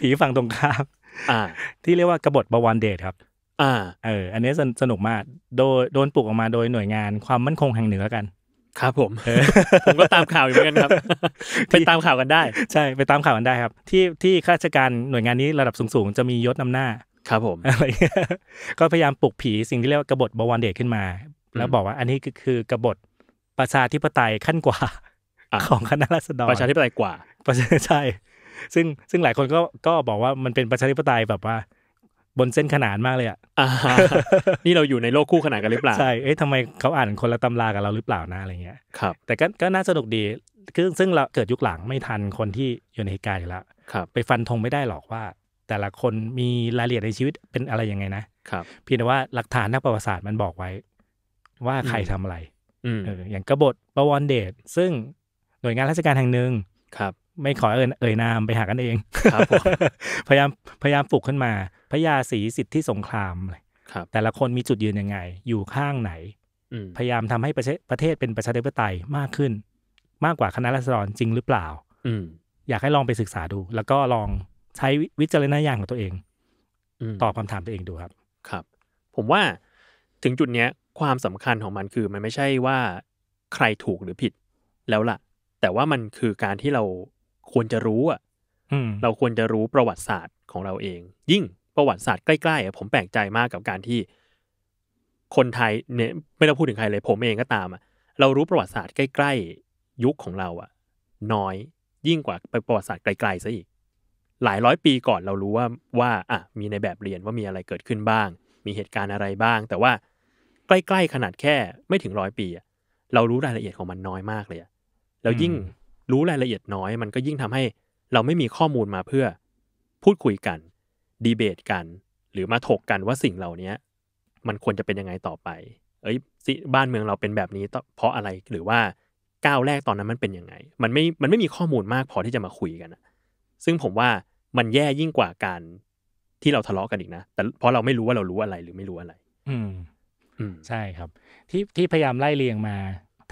ผีฝั่งตรงข้ามอ่า ที่เรียกว่ากบฏบวรเดชครับ อ่า เออ อันนี้สนุกมากโดยโดนปลุกออกมาโดยหน่วยงานความมั่นคงแห่งเหนือกันครับผมผมก็ตามข่าวอยู่เหมือนกันครับไปตามข่าวกันได้ ใช่ไปตามข่าวกันได้ครับ ที่ที่ข้าราชการหน่วยงานนี้ระดับสูงๆ จะมียศนำหน้าครับผมอะไรก็พยายามปลุกผีสิ่งที่เรียกว่ากบฏบวรเดชขึ้นมา แล้วบอกว่าอันนี้คือกบฏประชาธิปไตยขั้นกว่าของคณะรัษฎรประชาธิปไตยกว่าชาใช่ซึ่งซึ่งหลายคนก็ก็บอกว่ามันเป็นประชาธิปไตยแบบว่าบนเส้นขนานมากเลยอ่ะ นี่เราอยู่ในโลกคู่ขนานกันหรือเปล่า ใช่ เอ้ะทำไมเขาอ่านคนละตำรากับเราหรือเปล่านะอะไรเงี้ย ครับ แต่ก็ก็น่าสนุกดีคือซึ่งเราเกิดยุคหลังไม่ทันคนที่อยู่ในเหตุการณ์อยู่แล้วไปฟันธงไม่ได้หรอกว่า แต่ละคนมีรายละเอียดในชีวิตเป็นอะไรยังไงนะ ครับเพียงแต่ว่าหลักฐานทางประวัติศาสตร์มันบอกไว้ ว่าใครทำอะไรอย่างกบฏประวรเดชซึ่งหน่วยงานราชการแห่งหนึ่งครับ ไม่ขอเอ่ยเอ่ยนามไปหากันเองพยายามพยายามปลุกขึ้นมาพระยาศรีสิทธิสงครามครับ แต่ละคนมีจุดยืนยังไง อยู่ข้างไหน พยายามทำให้ประเทศเป็นประชาธิปไตยมากขึ้น มากกว่าคณะรัษฎรจริงหรือเปล่า อือยากให้ลองไปศึกษาดู แล้วก็ลองใช้วิจารณญาณของตัวเองตอบคาถามตัวเองดูครับ ครับ ผมว่าถึงจุดเนี้ยความสำคัญของมันคือมันไม่ใช่ว่าใครถูกหรือผิดแล้วล่ะ แต่ว่ามันคือการที่เราควรจะรู้อ่ะเราควรจะรู้ประวัติศาสตร์ของเราเองยิ่งประวัติศาสตร์ใกล้ๆผมแปลกใจมากกับการที่ คนไทยเนี่ยไม่ต้องพูดถึงใครเลยผมเองก็ตามอะเรารู้ประวัติศาสตร์ใกล้ ๆ ยุคของเราอะน้อยยิ่งกว่าไปประวัติศาสตร์ไกลๆซะอีก หลายร้อยปีก่อนเรารู้ว่าว่าอ่ะมีในแบบเรียนว่ามีอะไรเกิดขึ้นบ้าง มีเหตุการณ์อะไรบ้าง แต่ว่า ใกล้ๆ ขนาดแค่ไม่ถึงร้อยปีอะเรารู้รายละเอียดของมันน้อยมากเลยอะแล้วยิ่งรู้รายละเอียดน้อย มันก็ยิ่งทำให้เราไม่มีข้อมูลมาเพื่อพูดคุยกันดีเบตกัน หรือมาถกกันว่าสิ่งเหล่านี้มันควรจะเป็นยังไงต่อไป เอ้ยบ้านเมืองเราเป็นแบบนี้เพราะอะไรหรือว่าก้าวแรกตอนนั้นมันเป็นยังไง มันไม่มันไม่มีข้อมูลมากพอที่จะมาคุยกันนะซึ่งผมว่ามันแย่ยิ่งกว่าการ ที่เราทะเลาะกันอีกนะแต่เพราะเราไม่รู้ว่าเรารู้อะไรหรือไม่รู้อะไร อืม อืมใช่ครับ ที่ที่พยายามไล่เรียงมา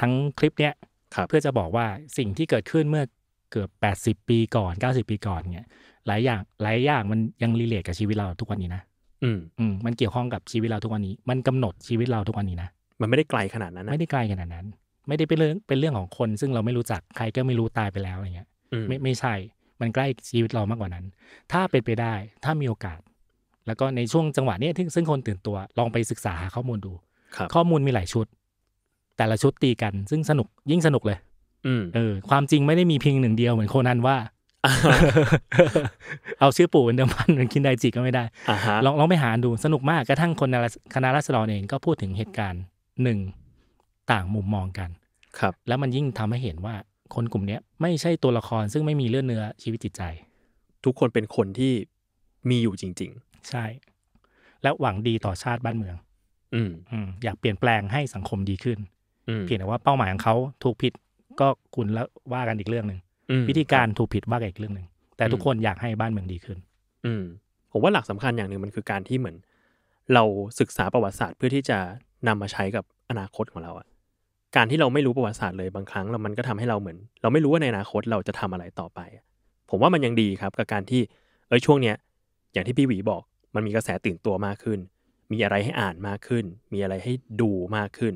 ทั้งคลิปเนี้ยครับเพื่อจะบอกว่าสิ่งที่เกิดขึ้นเมื่อเกือบแปดสิบปีก่อนเก้าสิบปีก่อนเนี่ยหลายอย่างหลายอย่างมันยังรีเลทกับชีวิตเราทุกวันนี้นะอืมอืมมันเกี่ยวข้องกับชีวิตเราทุกวันนี้ มันกำหนดชีวิตเราทุกวันนี้นะมันไม่ได้ไกลขนาดนั้นนะไม่ได้ไกลขนาดนั้น ไม่ได้เป็นเรื่องเป็นเรื่องของคน ซึ่งเราไม่รู้จักใครก็ไม่รู้ตายไปแล้วอย่างเงี้ยไม่ไม่ใช่ มันใกล้ชีวิตเรามากกว่านั้น ถ้าเป็นไปได้ถ้ามีโอกาส แล้วก็ในช่วงจังหวะนี้ซึ่งคนตื่นตัวลองไปศึกษาหาข้อมูลดูข้อมูลมีหลายชุด แต่ละชุดตีกันซึ่งสนุกยิ่งสนุกเลย อืมเออความจริงไม่ได้มีเพียงหนึ่งเดียวเหมือนโคนันว่าเอาชื่อปู่เป็นเดิมพันเหมือนคินไดจิก็ไม่ได้ ลองลองไปหาดูสนุกมาก กระทั่งคนคณะรัศดรเองก็พูดถึงเหตุการณ์หนึ่งต่างมุมมองกัน ครับ แล้วมันยิ่งทำให้เห็นว่าคนกลุ่มเนี้ยไม่ใช่ตัวละครซึ่งไม่มีเลือดเนื้อชีวิตจิตใจ ทุกคนเป็นคนที่มีอยู่จริงๆ ใช่ และหวังดีต่อชาติบ้านเมือง อืมอืมอยากเปลี่ยนแปลงให้สังคมดีขึ้นเพียงแต่ว่าเป้าหมายของเขาถูกผิดก็คุณแล้วว่ากันอีกเรื่องหนึ่งวิธีการถูกผิดว่ากอีกเรื่องหนึ่ง แต่ทุกคนอยากให้บ้านเมืองดีขึ้น อืม ผมว่าหลักสำคัญอย่างหนึ่งมันคือการที่เหมือน เราศึกษาประวัติศาสตร์เพื่อที่จะนำมาใช้กับอนาคตของเราอะการที่เราไม่รู้ประวัติศาสตร์เลยบางครั้งเรามันก็ทำให้เราเหมือน เราไม่รู้ว่าในอนาคตเราจะทำอะไรต่อไป ผมว่ามันยังดีครับ กับการที่เอ้ยช่วงเนี้ยอย่างที่พี่หวีบอก มันมีกระแสตื่นตัวมากขึ้น มีอะไรให้อ่านมากขึ้น มีอะไรให้ดูมากขึ้น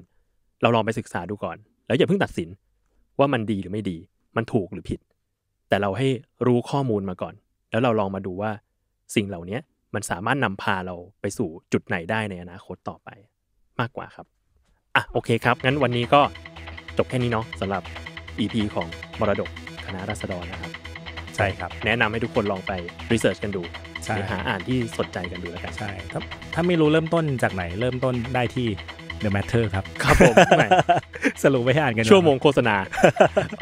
เราลองไปศึกษาดูก่อน แล้วอย่าเพิ่งตัดสิน ว่ามันดีหรือไม่ดีมันถูกหรือผิด แต่เราให้รู้ข้อมูลมาก่อน แล้วเราลองมาดูว่า สิ่งเหล่านี้มันสามารถนำพาเราไปสู่จุดไหนได้ในอนาคตต่อไป มากกว่าครับ อ่ะโอเคครับ งั้นวันนี้ก็จบแค่นี้เนาะสำหรับ EP ของมรดกคณะรัษฎรนะครับ ใช่ครับ แนะนำให้ทุกคนลองไปรีเสิร์ชกันดู หาอ่านที่สนใจกันดูแล้วกันใช่ถ้าถ้าไม่รู้เริ่มต้นจากไหน เริ่มต้นได้ที่ The Matter ครับ ครับผมสรุปไว้ให้อ่านกันชั่วโมงโฆษณา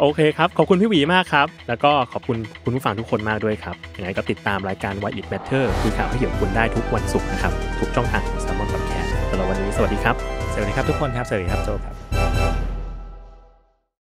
โอเคครับ ขอบคุณพี่หวีมากครับ แล้วก็ขอบคุณคุณผู้ฟังทุกคนมากด้วยครับยังไงก็ติดตามรายการ Why It Matter คือข่าวให่เกี่ยวกัคุณได้ทุกวันศุกร์นะครับ ทุกช่องทางของ s ซ l m o n p o d แค s ตสำหรับวันนี้สวัสดีครับสวัสดีครับทุกคนครับสวัสดีครับโจครับ